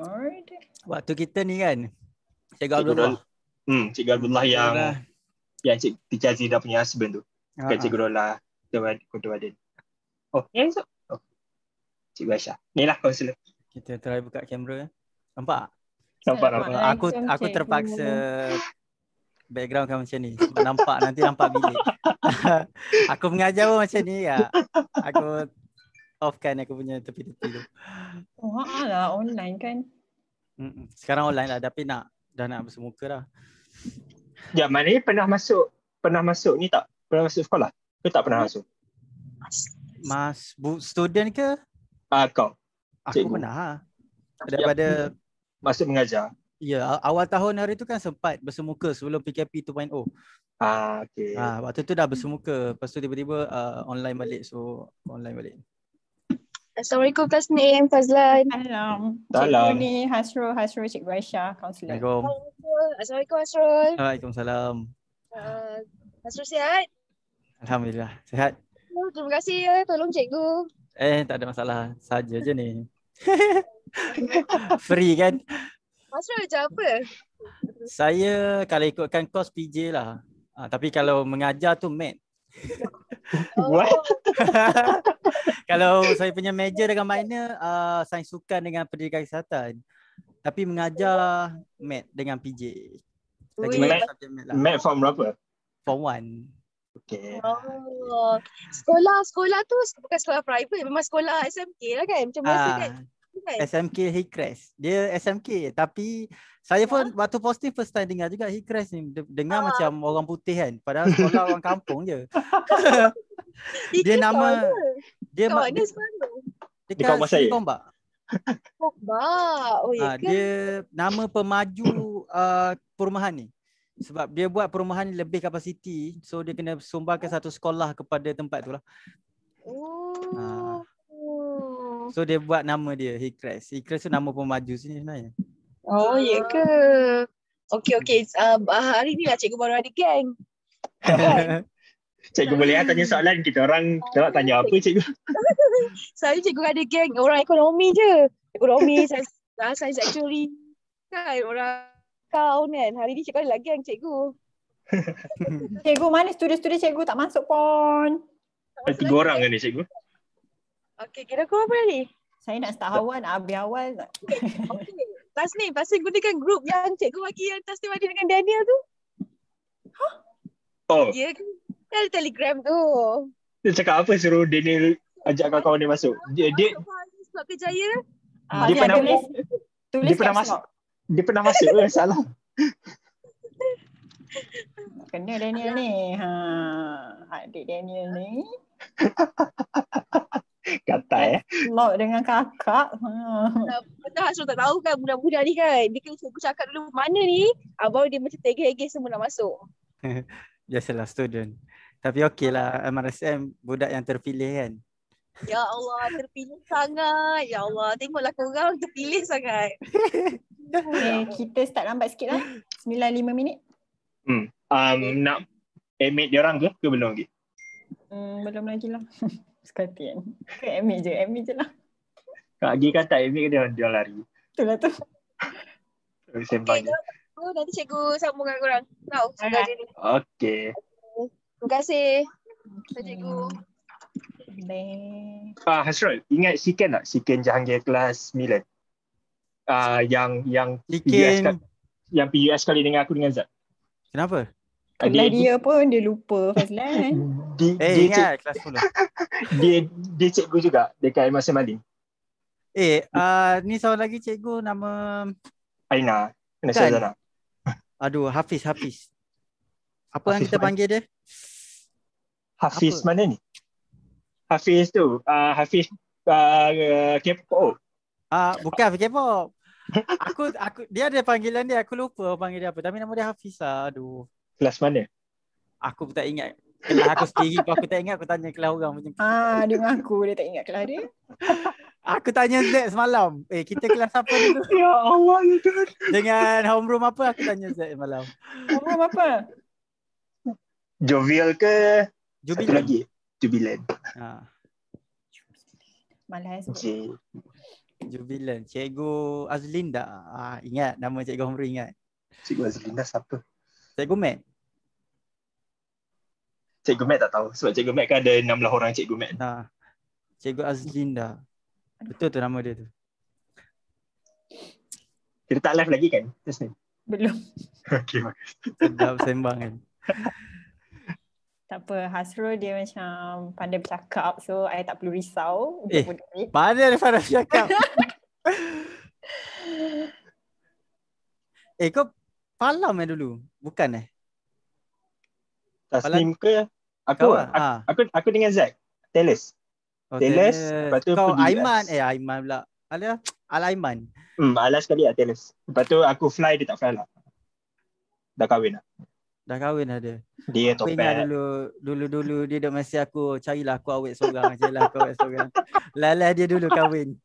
Alright. Waktu kita ni kan Cikgu Abdullah. Hmm, Cikgu Abdullah yang Rola. yang Cik Tijaz dah punya husband tu. Uh-huh. Kan ah, Cikgu ah. lah, Kota Wadin. Oh, yang esok. Oh. Cikgu Aisyah. Ni lah kaunselor. Kita try buka kamera. Nampak? Nampak, nampak. nampak. Aku aku terpaksa background kan macam ni. Nampak nanti nampak bilik. aku mengajar pun macam ni ya. Aku offkan aku punya tepi-tepi tu. Oh, ah, lah online kan. Sekarang online lah tapi nak dah nak bersemuka dah. Ya, mana pernah masuk pernah masuk ni tak? Pernah masuk sekolah? Ke tak pernah masuk? Mas bu student ke? Ah uh, kau. Aku Cikgu. pernah. Ha. Daripada ya, masuk mengajar. Ya, awal tahun hari tu kan sempat bersemuka sebelum PKP 2.0. Ah, okay. Ah, waktu tu dah bersemuka. Lepas tu tiba-tiba uh, online balik. So, online balik. Assalamualaikum kelas ni Fazlan. Assalamualaikum. Salam. Ni Hasro, Hasro Cik Raisha, kaunselor. Assalamualaikum. Assalamualaikum Hasro. Waalaikumsalam. Uh, Hasro sihat? Alhamdulillah, sihat. Oh, terima kasih ya, tolong cikgu. Eh, tak ada masalah. Saja je ni. Free kan? Hasro je apa? Saya kalau ikutkan kos PJ lah. Uh, tapi kalau mengajar tu mat. What? Oh. Kalau saya punya major dengan minor uh, Sains sukan dengan pendidikan kesihatan Tapi mengajar Mat dengan PJ Lagi mat, mat form berapa? Form 1 Okay. Oh. Sekolah sekolah tu bukan sekolah private memang sekolah SMK lah kan macam biasa ah, kan. SMK he crash. Dia SMK tapi saya pun ha? waktu positif first time dengar juga he crash ni dengar ha. macam orang putih kan. Padahal sekolah orang kampung je. dia Ike nama dia mak dia selalu. Dekat masa saya. Tombak. Tombak. Oh, ya ha, dia nama pemaju uh, perumahan ni. Sebab dia buat perumahan lebih kapasiti. So dia kena sumbangkan satu sekolah kepada tempat tu lah. Oh. Ha, So dia buat nama dia Hikres. Hikres tu nama pemaju sini sebenarnya. Oh, oh. ya ke? Okey okey. Uh, hari ni lah cikgu baru ada geng. cikgu boleh lah tanya soalan kita orang tak nak tanya apa cikgu. saya cikgu ada geng orang ekonomi je. Ekonomi saya saya ah, actually kan orang kau kan. Hari ni cikgu ada lagi geng cikgu. cikgu mana studio-studio cikgu tak masuk pun. Tiga orang kan ni cikgu? Okay, kira kau apa ni? Saya nak start awal, nak habis awal tak. Okay. Last name, pasal gunakan group yang cikgu bagi yang test tadi dengan Daniel tu. Huh? Oh. Ya, yeah, kan? telegram tu. Dia cakap apa suruh Daniel ajak kawan-kawan dia masuk. Dia, dia, dia, ah, dia, dia, dia pernah, masuk? tulis dia pernah masuk. Dia pernah masuk ke salah. Kena Daniel ni. Ha, adik Daniel ni. kata eh. Lock dengan kakak. Betul hmm. Hasrul tak tahu kan budak-budak ni kan. Dia kena cuba cakap dulu mana ni. Baru dia macam tegih-tegih semua nak masuk. Biasalah student. Tapi okey lah MRSM budak yang terpilih kan. Ya Allah terpilih sangat. Ya Allah tengoklah kau korang terpilih sangat. okay, eh, kita start lambat sikit lah. 9-5 minit. Hmm. Um, Nak admit dia orang ke, ke belum lagi? Hmm, belum lagi lah. Sekati kan Ke admit je Admit je lah Kak Gi kata admit dia, dia lari Itulah tu Sembang okay, je Nanti cikgu sambung dengan korang Tau no, Okay Terima kasih okay. Cikgu Bye. Ah, Hasrul, ingat Siken tak? Siken Jahangir kelas 9. Ah, yang yang PUS yang PUS kali dengan aku dengan Zat. Kenapa? Adik dia, dia pun dia lupa Fazlan. Di, eh, dia ingat cik, kelas 10. dia dia cikgu juga dekat masa malin. Eh, uh, ni seorang lagi cikgu nama Aina. Aina kan? saya nak? Aduh, Hafiz, Hafiz. Apa Hafiz yang kita mana? panggil dia? Hafiz Apa? mana ni? Hafiz tu, uh, Hafiz uh, K-pop. Uh, bukan Hafiz K-pop. aku, aku, dia ada panggilan dia, aku lupa panggil dia apa. Tapi nama dia Hafiz lah, aduh kelas mana? Aku pun tak ingat. Kelas aku sendiri pun aku tak ingat aku tanya kelas orang macam Ah, dengan aku. dia tak ingat kelas dia. aku tanya Z semalam. Eh, kita kelas apa dulu? Ya Allah, ya Dengan homeroom apa aku tanya Z semalam? Homeroom apa? Jovial ke? Jubilant. Satu lagi. Jubilan. Ha. Malas. Jubilan. Cikgu Azlinda. Ah, ingat nama Cikgu Homeroom ingat. Cikgu Azlinda siapa? Cikgu Matt. Cikgu Mat tak tahu sebab Cikgu Mat kan ada 16 orang Cikgu Mat. Nah. Cikgu Azlinda. Betul tu nama dia tu. Kita tak live lagi kan? Belum. Okay, Belum. Okey. Sedap sembang kan. tak apa, Hasrul dia macam pandai bercakap so saya tak perlu risau eh, Mana dia pandai bercakap? eh kau palam eh dulu, bukan eh? Taslim ke? Aku aku, ha. aku, aku dengan Zack. Teles. Okay. Oh, Teles. Lepas tu kau Aiman. Eh Aiman pula. alah Al Aiman. Hmm, alas sekali lah Teles. Lepas tu aku fly dia tak fly lah. Dah kahwin lah. Dah kahwin ada. Dia topet. Aku dulu, dulu-dulu dia dah mesti aku carilah aku awet seorang je lah aku awet seorang. Lala dia dulu kahwin.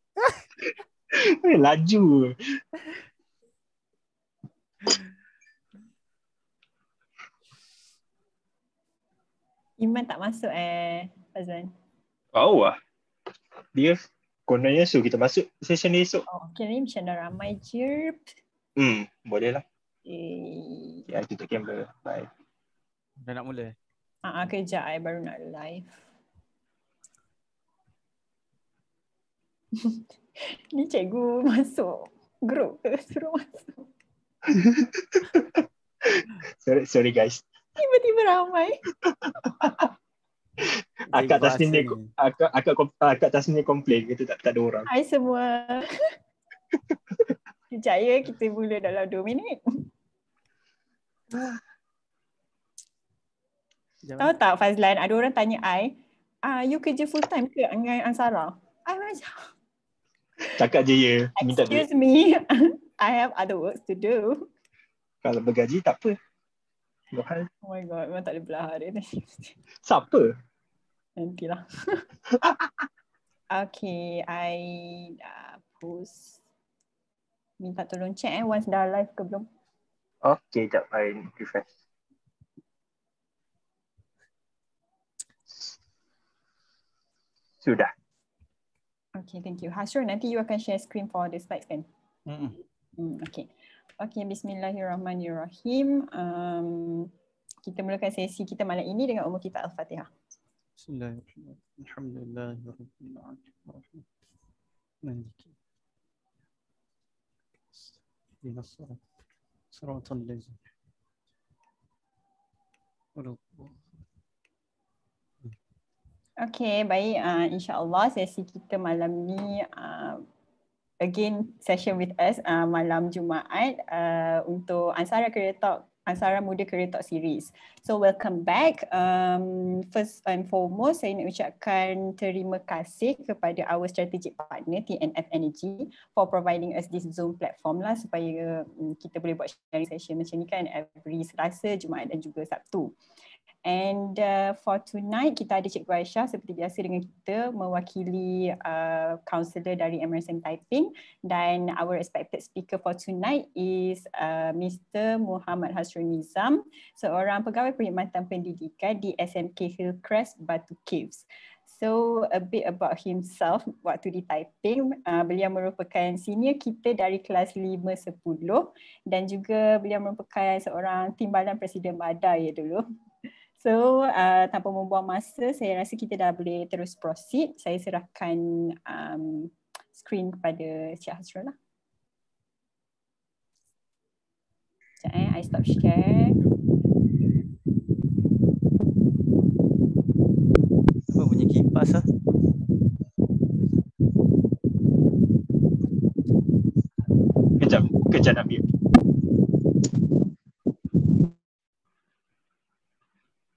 Laju. Iman tak masuk eh Fazlan Oh lah Dia Kononnya so kita masuk Session ni esok oh, Okay ni macam dah ramai je Hmm Boleh lah Okay eh. Ya tutup kamera Bye Dah nak mula eh? Ah, uh-huh, kejap I baru nak live Ni cikgu masuk Group ke Suruh masuk sorry, sorry guys Tiba-tiba ramai akak tasnim ni akak akak akak ni komplain kita tak tak ada orang hai semua percaya kita mula dalam 2 minit Tahu tak Fazlan, ada orang tanya I, ah, you kerja full time ke dengan Ansara? I macam, cakap je ya. Minta Excuse me, I have other works to do. Kalau bergaji tak apa. Oh my god, memang tak ada belah hari ni. Siapa? nanti lah okay, I uh, post. Minta tolong check eh, once dah live ke belum. Okay, jap. I refresh. Sudah. Okay, thank you. Hashur, nanti you akan share screen for the slides kan? Mm. Mm, okay. Okay, bismillahirrahmanirrahim. Um, kita mulakan sesi kita malam ini dengan umur kita Al-Fatihah. Bismillahirrahmanirrahim. Alhamdulillahirrahmanirrahim. Maliki. Dina surat. Surat al Okay, baik. Uh, InsyaAllah sesi kita malam ni uh, again session with us uh, malam Jumaat uh, untuk Ansara Career Talk Asara Muda Career Talk Series. So welcome back. Um, first and foremost, saya nak ucapkan terima kasih kepada our strategic partner TNF Energy for providing us this Zoom platform lah supaya mm, kita boleh buat sharing session macam ni kan every Selasa, Jumaat dan juga Sabtu. And uh, for tonight kita ada Cikgu Aisyah seperti biasa dengan kita mewakili uh, counselor dari Emerson Taiping dan our expected speaker for tonight is uh, Mr. Muhammad Hasrul Nizam seorang pegawai perkhidmatan pendidikan di SMK Hillcrest Batu Caves. So a bit about himself waktu di Taiping, uh, beliau merupakan senior kita dari kelas 5-10 dan juga beliau merupakan seorang timbalan Presiden Madai ya dulu. So uh, tanpa membuang masa, saya rasa kita dah boleh terus proceed. Saya serahkan um, screen kepada Cik Hasrul lah. Sekejap eh, I stop share. Apa bunyi kipas lah? Kejap, kejap nak biar.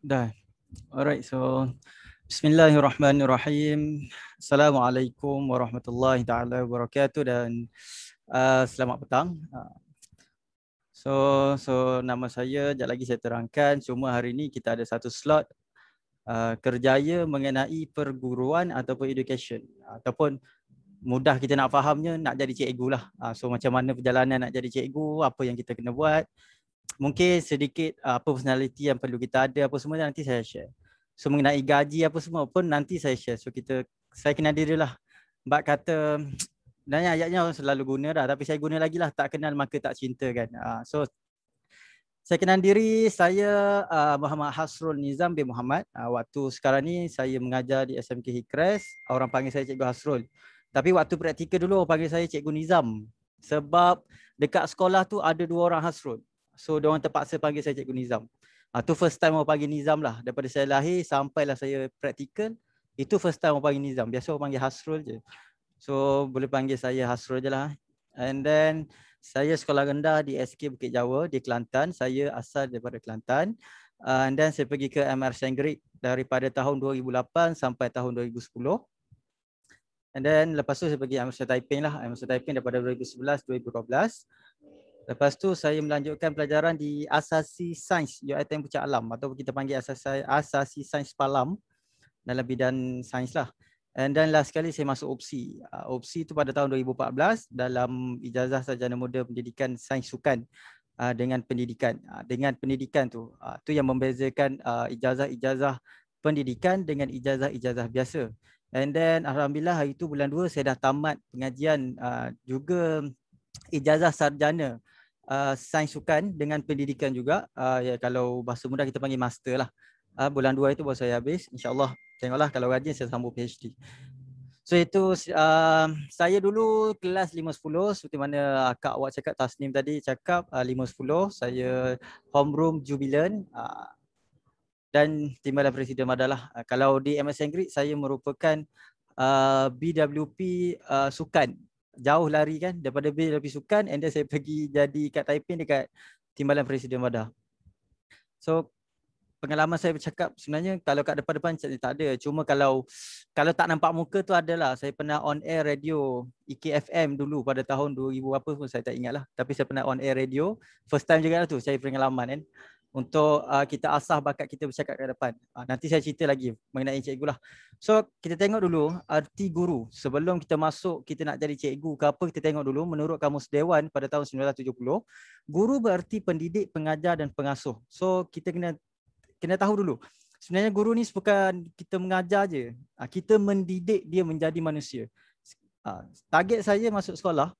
Dah. Alright, so Bismillahirrahmanirrahim. Assalamualaikum warahmatullahi taala wabarakatuh dan uh, selamat petang. Uh, so so nama saya jap lagi saya terangkan Semua hari ini kita ada satu slot uh, kerjaya mengenai perguruan ataupun education ataupun mudah kita nak fahamnya nak jadi cikgu lah. Uh, so macam mana perjalanan nak jadi cikgu, apa yang kita kena buat mungkin sedikit uh, apa personality yang perlu kita ada apa semua nanti saya share. So mengenai gaji apa semua pun nanti saya share. So kita saya kenal diri lah. Bak kata dan ayatnya orang selalu guna dah tapi saya guna lagi lah tak kenal maka tak cinta kan. Uh, so saya kenal diri saya uh, Muhammad Hasrul Nizam bin Muhammad. Uh, waktu sekarang ni saya mengajar di SMK Hikres. Orang panggil saya Cikgu Hasrul. Tapi waktu praktikal dulu orang panggil saya Cikgu Nizam. Sebab dekat sekolah tu ada dua orang Hasrul. So dia orang terpaksa panggil saya cikgu Nizam. Ah uh, tu first time orang panggil Nizam lah daripada saya lahir sampai lah saya praktikal itu first time orang panggil Nizam. Biasa orang panggil Hasrul je. So boleh panggil saya Hasrul je lah. And then saya sekolah rendah di SK Bukit Jawa di Kelantan. Saya asal daripada Kelantan. Uh, and then saya pergi ke MR Sanggrit daripada tahun 2008 sampai tahun 2010. And then lepas tu saya pergi Amsterdam Taiping lah. Amsterdam Taiping daripada 2011 2012. Lepas tu saya melanjutkan pelajaran di Asasi Sains UiTM Pucat Alam atau kita panggil Asasi Asasi Sains Palam dalam bidan sains lah. And then last sekali saya masuk OPSI. Ah, OPSI tu pada tahun 2014 dalam ijazah sarjana muda pendidikan sains sukan ah, dengan pendidikan. Ah, dengan pendidikan tu. tu yang membezakan ijazah-ijazah pendidikan dengan ijazah-ijazah biasa. And then Alhamdulillah hari tu bulan 2 saya dah tamat pengajian juga ijazah sarjana uh, sains sukan dengan pendidikan juga uh, ya kalau bahasa mudah kita panggil master lah uh, bulan dua itu baru saya habis insyaallah tengoklah kalau rajin saya sambung PhD so itu uh, saya dulu kelas 510 seperti mana akak awak cakap Tasnim tadi cakap uh, 510 saya homeroom jubilant uh, dan Timbalan Presiden Madalah. Uh, kalau di MSN Grid, saya merupakan uh, BWP uh, Sukan jauh lari kan daripada bil lebih sukan and then saya pergi jadi kat Taiping dekat timbalan presiden WADA. So pengalaman saya bercakap sebenarnya kalau kat depan-depan tak ada cuma kalau kalau tak nampak muka tu adalah saya pernah on air radio IKFM e dulu pada tahun 2000 apa pun saya tak ingat lah tapi saya pernah on air radio first time juga lah tu saya pengalaman kan eh untuk uh, kita asah bakat kita bercakap ke depan. Uh, nanti saya cerita lagi mengenai cikgu lah. So kita tengok dulu arti guru. Sebelum kita masuk kita nak jadi cikgu ke apa kita tengok dulu menurut Kamus Dewan pada tahun 1970. Guru berarti pendidik, pengajar dan pengasuh. So kita kena kena tahu dulu. Sebenarnya guru ni bukan kita mengajar je. Uh, kita mendidik dia menjadi manusia. Uh, target saya masuk sekolah.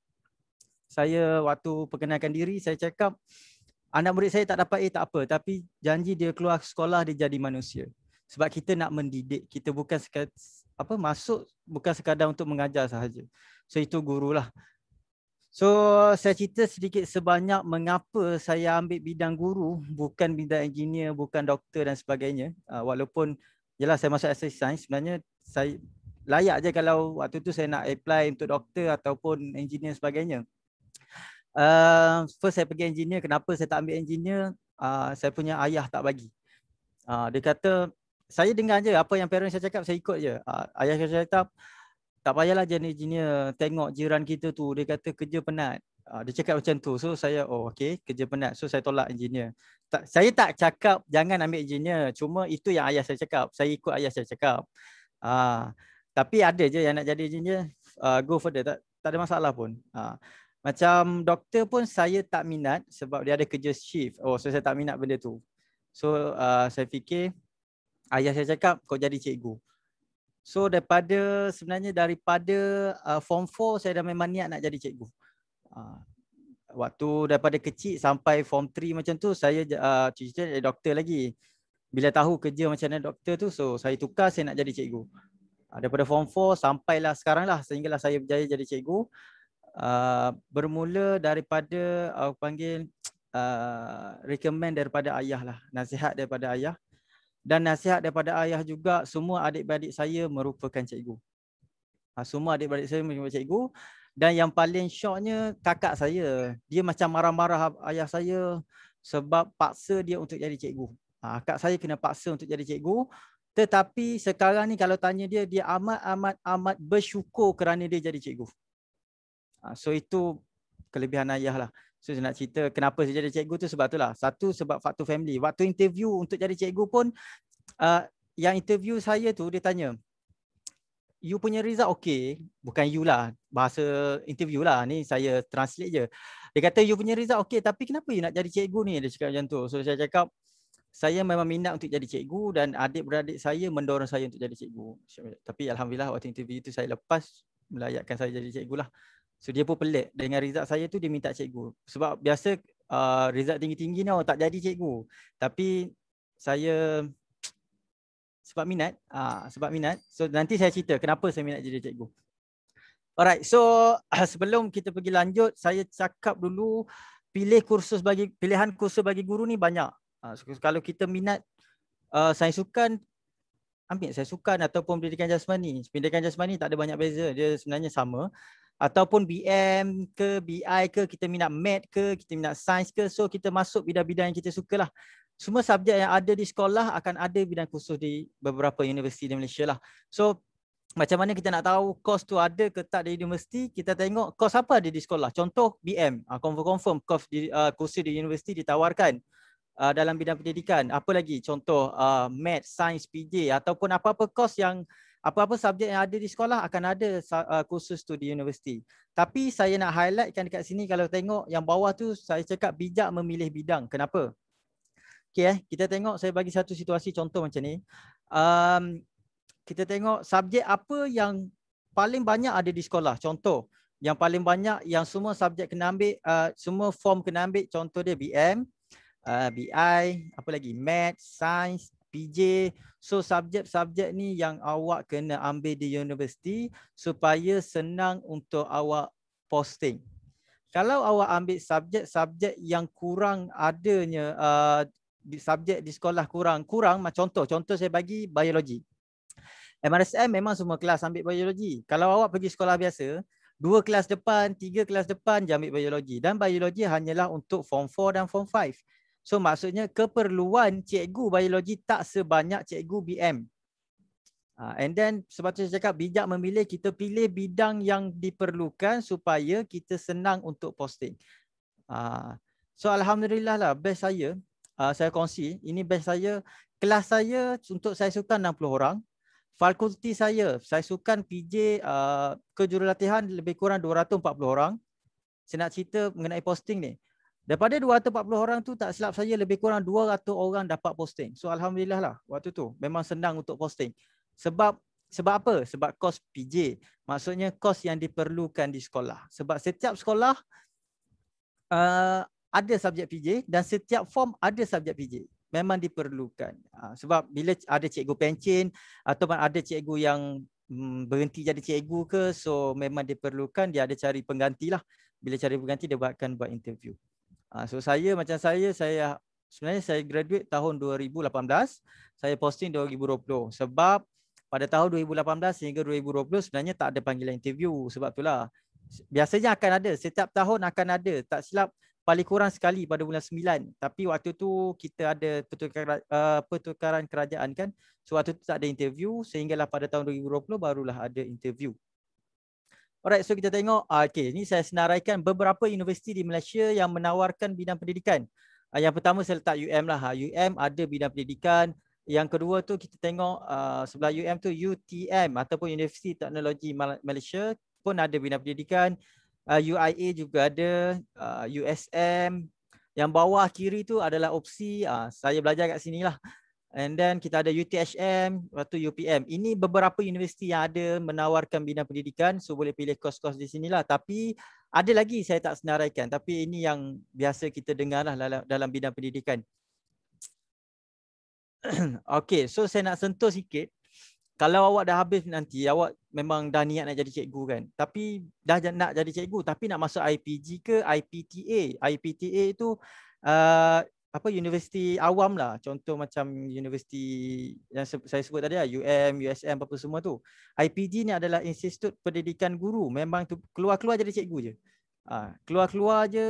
Saya waktu perkenalkan diri saya cakap anak murid saya tak dapat A eh, tak apa tapi janji dia keluar sekolah dia jadi manusia sebab kita nak mendidik kita bukan sekadar, apa masuk bukan sekadar untuk mengajar sahaja so itu gurulah so saya cerita sedikit sebanyak mengapa saya ambil bidang guru bukan bidang engineer bukan doktor dan sebagainya uh, walaupun jelas saya masuk SS science sebenarnya saya layak je kalau waktu tu saya nak apply untuk doktor ataupun engineer sebagainya uh, first saya pergi engineer kenapa saya tak ambil engineer uh, saya punya ayah tak bagi uh, dia kata saya dengar je apa yang parents saya cakap saya ikut je uh, ayah saya cakap tak payahlah jadi engineer tengok jiran kita tu dia kata kerja penat uh, dia cakap macam tu so saya oh okey kerja penat so saya tolak engineer tak, saya tak cakap jangan ambil engineer cuma itu yang ayah saya cakap saya ikut ayah saya cakap uh, tapi ada je yang nak jadi engineer uh, go for that tak, tak ada masalah pun uh, macam doktor pun saya tak minat sebab dia ada kerja shift. Oh, so saya tak minat benda tu. So uh, saya fikir ayah saya cakap kau jadi cikgu. So daripada sebenarnya daripada uh, form 4 saya dah memang niat nak jadi cikgu. Uh, waktu daripada kecil sampai form 3 macam tu saya cerita uh, jadi doktor lagi. Bila tahu kerja macam mana doktor tu so saya tukar saya nak jadi cikgu. Uh, daripada form 4 lah sekarang lah sehinggalah saya berjaya jadi cikgu uh, bermula daripada aku panggil uh, recommend daripada ayah lah nasihat daripada ayah dan nasihat daripada ayah juga semua adik adik saya merupakan cikgu ha, semua adik adik saya merupakan cikgu dan yang paling syoknya kakak saya dia macam marah-marah ayah saya sebab paksa dia untuk jadi cikgu ha, kak saya kena paksa untuk jadi cikgu tetapi sekarang ni kalau tanya dia dia amat amat amat bersyukur kerana dia jadi cikgu Ha, so itu kelebihan ayah lah. So saya nak cerita kenapa saya jadi cikgu tu sebab tu lah. Satu sebab faktor family. Waktu interview untuk jadi cikgu pun uh, yang interview saya tu dia tanya you punya result okay. Bukan you lah. Bahasa interview lah. Ni saya translate je. Dia kata you punya result okay tapi kenapa you nak jadi cikgu ni? Dia cakap macam tu. So saya cakap saya memang minat untuk jadi cikgu dan adik-beradik saya mendorong saya untuk jadi cikgu. Tapi Alhamdulillah waktu interview tu saya lepas melayakkan saya jadi cikgu lah. So dia pun pelik dengan result saya tu dia minta cikgu. Sebab biasa uh, result tinggi-tinggi ni orang tak jadi cikgu. Tapi saya sebab minat, uh, sebab minat. So nanti saya cerita kenapa saya minat jadi cikgu. Alright, so uh, sebelum kita pergi lanjut, saya cakap dulu pilih kursus bagi pilihan kursus bagi guru ni banyak. Uh, so, kalau kita minat uh, sains sukan, ambil saya sukan ataupun pendidikan jasmani. Pendidikan jasmani tak ada banyak beza, dia sebenarnya sama ataupun BM ke BI ke kita minat math ke kita minat science ke so kita masuk bidang-bidang yang kita sukalah semua subjek yang ada di sekolah akan ada bidang khusus di beberapa universiti di Malaysia lah so macam mana kita nak tahu kos tu ada ke tak di universiti kita tengok kos apa ada di sekolah contoh BM uh, ah, confirm confirm kos di uh, ah, kursus di universiti ditawarkan uh, dalam bidang pendidikan apa lagi contoh uh, math science PJ ataupun apa-apa kos yang apa-apa subjek yang ada di sekolah akan ada uh, kursus tu di universiti. Tapi saya nak highlightkan dekat sini kalau tengok yang bawah tu saya cakap bijak memilih bidang. Kenapa? Okay, eh. Kita tengok saya bagi satu situasi contoh macam ni. Um, kita tengok subjek apa yang paling banyak ada di sekolah. Contoh yang paling banyak yang semua subjek kena ambil, uh, semua form kena ambil contoh dia BM, uh, BI, apa lagi? Math, Science, PJ. So subjek-subjek ni yang awak kena ambil di universiti supaya senang untuk awak posting. Kalau awak ambil subjek-subjek yang kurang adanya uh, di subjek di sekolah kurang kurang macam contoh contoh saya bagi biologi. MRSM memang semua kelas ambil biologi. Kalau awak pergi sekolah biasa, dua kelas depan, tiga kelas depan je ambil biologi. Dan biologi hanyalah untuk form 4 dan form 5. So maksudnya keperluan cikgu biologi tak sebanyak cikgu BM. Ha, and then sebab tu saya cakap bijak memilih, kita pilih bidang yang diperlukan supaya kita senang untuk posting. Ha, so Alhamdulillah lah, best saya, ha, saya kongsi, ini best saya, kelas saya untuk saya sukan 60 orang, fakulti saya, saya sukan PJ ke jurulatihan lebih kurang 240 orang. Saya nak cerita mengenai posting ni. Daripada 240 orang tu tak silap saya lebih kurang 200 orang dapat posting. So alhamdulillah lah waktu tu memang senang untuk posting. Sebab sebab apa? Sebab kos PJ. Maksudnya kos yang diperlukan di sekolah. Sebab setiap sekolah uh, ada subjek PJ dan setiap form ada subjek PJ. Memang diperlukan. Uh, sebab bila ada cikgu pencin ataupun ada cikgu yang um, berhenti jadi cikgu ke so memang diperlukan dia ada cari penggantilah. Bila cari pengganti dia buatkan buat interview. Ah, so saya macam saya saya sebenarnya saya graduate tahun 2018, saya posting 2020 sebab pada tahun 2018 sehingga 2020 sebenarnya tak ada panggilan interview sebab itulah. Biasanya akan ada, setiap tahun akan ada, tak silap paling kurang sekali pada bulan 9 tapi waktu tu kita ada pertukaran, uh, eh, pertukaran kerajaan kan so waktu tu tak ada interview sehinggalah pada tahun 2020 barulah ada interview Alright, so kita tengok. Ah, okay, ini saya senaraikan beberapa universiti di Malaysia yang menawarkan bidang pendidikan. Ah, yang pertama saya letak UM lah. UM ada bidang pendidikan. Yang kedua tu kita tengok sebelah UM tu UTM ataupun Universiti Teknologi Malaysia pun ada bidang pendidikan. UIA juga ada. USM. Yang bawah kiri tu adalah opsi. Saya belajar kat sini lah. And then kita ada UTHM, lepas UPM. Ini beberapa universiti yang ada menawarkan bidang pendidikan. So boleh pilih kos-kos di sini lah. Tapi ada lagi saya tak senaraikan. Tapi ini yang biasa kita dengar lah dalam, dalam bidang pendidikan. okay, so saya nak sentuh sikit. Kalau awak dah habis nanti, awak memang dah niat nak jadi cikgu kan? Tapi dah nak jadi cikgu, tapi nak masuk IPG ke IPTA? IPTA itu uh, apa universiti awam lah contoh macam universiti yang saya sebut tadi lah UM, USM apa semua tu. IPG ni adalah Institut Pendidikan Guru. Memang tu keluar-keluar jadi cikgu je. Ha, keluar-keluar je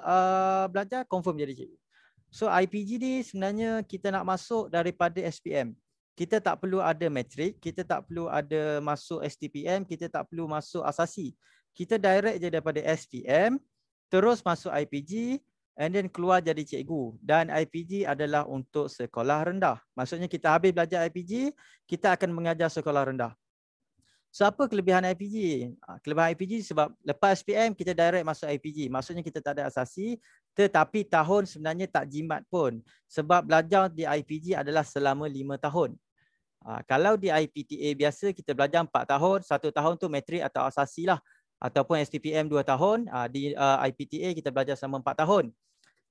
uh, belajar confirm jadi cikgu. So IPG ni sebenarnya kita nak masuk daripada SPM. Kita tak perlu ada matrik, kita tak perlu ada masuk STPM, kita tak perlu masuk asasi. Kita direct je daripada SPM, terus masuk IPG, and then keluar jadi cikgu dan IPG adalah untuk sekolah rendah. Maksudnya kita habis belajar IPG, kita akan mengajar sekolah rendah. So apa kelebihan IPG? Ah, kelebihan IPG sebab lepas SPM kita direct masuk IPG. Maksudnya kita tak ada asasi tetapi tahun sebenarnya tak jimat pun. Sebab belajar di IPG adalah selama 5 tahun. Ah, kalau di IPTA biasa kita belajar 4 tahun, 1 tahun tu metrik atau asasi lah ataupun STPM 2 tahun uh, di uh, ah, IPTA kita belajar selama 4 tahun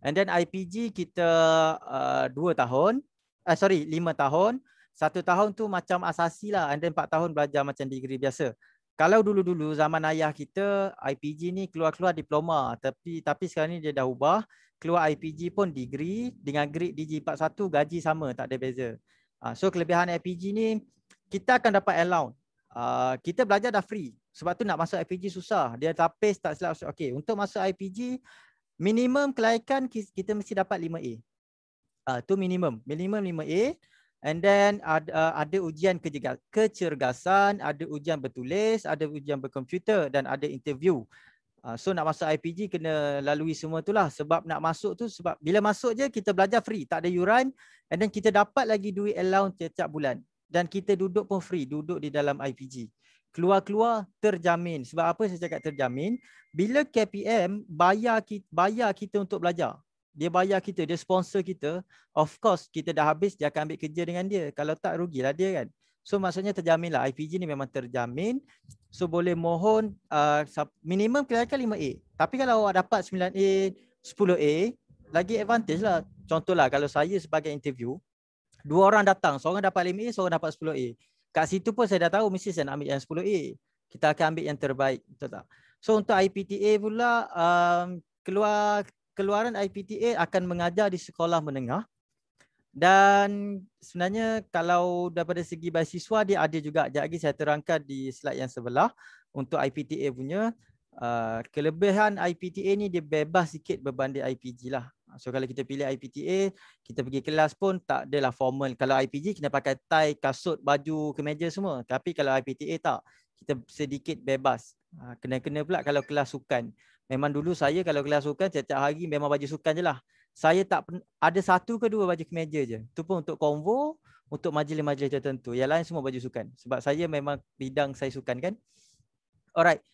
and then IPG kita uh, ah, 2 tahun uh, sorry 5 tahun 1 tahun tu macam asasi lah and then 4 tahun belajar macam degree biasa kalau dulu-dulu zaman ayah kita IPG ni keluar-keluar diploma tapi tapi sekarang ni dia dah ubah keluar IPG pun degree dengan grade DG41 gaji sama tak ada beza uh, so kelebihan IPG ni kita akan dapat allowance uh, kita belajar dah free sebab tu nak masuk IPG susah. Dia tapis tak silap. Okey, untuk masuk IPG minimum kelayakan kita mesti dapat 5A. Ah uh, tu minimum. Minimum 5A and then ada uh, ada ujian kecergasan, ada ujian bertulis, ada ujian berkomputer dan ada interview. Uh, so nak masuk IPG kena lalui semua tu lah. sebab nak masuk tu sebab bila masuk je kita belajar free, tak ada yuran and then kita dapat lagi duit allowance setiap bulan dan kita duduk pun free, duduk di dalam IPG keluar-keluar terjamin. Sebab apa saya cakap terjamin? Bila KPM bayar kita, bayar kita untuk belajar. Dia bayar kita, dia sponsor kita. Of course, kita dah habis, dia akan ambil kerja dengan dia. Kalau tak, rugilah dia kan. So, maksudnya terjamin lah. IPG ni memang terjamin. So, boleh mohon uh, minimum kelihatan 5A. Tapi kalau awak dapat 9A, 10A, lagi advantage lah. Contohlah, kalau saya sebagai interview, dua orang datang. Seorang dapat 5A, seorang dapat 10A. Kat situ pun saya dah tahu mesti saya nak ambil yang 10A. Kita akan ambil yang terbaik. Betul tak? So untuk IPTA pula, um, keluar keluaran IPTA akan mengajar di sekolah menengah. Dan sebenarnya kalau daripada segi mahasiswa dia ada juga. Jadi lagi saya terangkan di slide yang sebelah untuk IPTA punya. Uh, kelebihan IPTA ni dia bebas sikit berbanding IPG lah. Ah, so kalau kita pilih IPTA, kita pergi kelas pun tak adalah formal. Kalau IPG kena pakai tie, kasut, baju, kemeja semua. Tapi kalau IPTA tak, kita sedikit bebas. Ah, kena-kena pula kalau kelas sukan. Memang dulu saya kalau kelas sukan, setiap hari memang baju sukan je lah. Saya tak ada satu ke dua baju kemeja je. Itu pun untuk konvo, untuk majlis-majlis tertentu. Yang lain semua baju sukan. Sebab saya memang bidang saya sukan kan. Alright.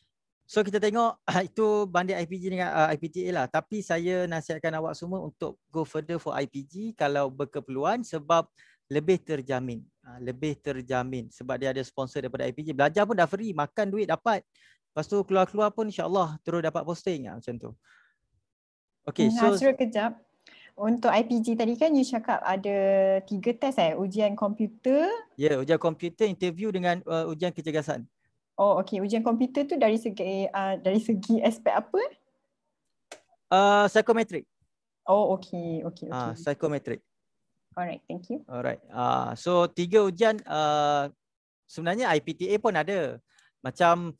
So kita tengok ah, itu banding IPG dengan uh, IPTA lah. Tapi saya nasihatkan awak semua untuk go further for IPG kalau berkeperluan sebab lebih terjamin. Uh, lebih terjamin sebab dia ada sponsor daripada IPG. Belajar pun dah free, makan duit dapat. Lepas tu keluar-keluar pun insyaAllah terus dapat posting lah, macam tu. Okay, hmm, so... Nasrul ah, kejap. Untuk IPG tadi kan you cakap ada tiga test eh, ujian komputer. Ya, yeah, ujian komputer, interview dengan uh, ujian kecergasan. Oh, okay. Ujian komputer tu dari segi uh, dari segi aspek apa? Uh, psychometric. Oh, okay, okay, okay. Uh, psychometric. Alright, thank you. Alright. Uh, so, tiga ujian uh, sebenarnya IPTA pun ada. Macam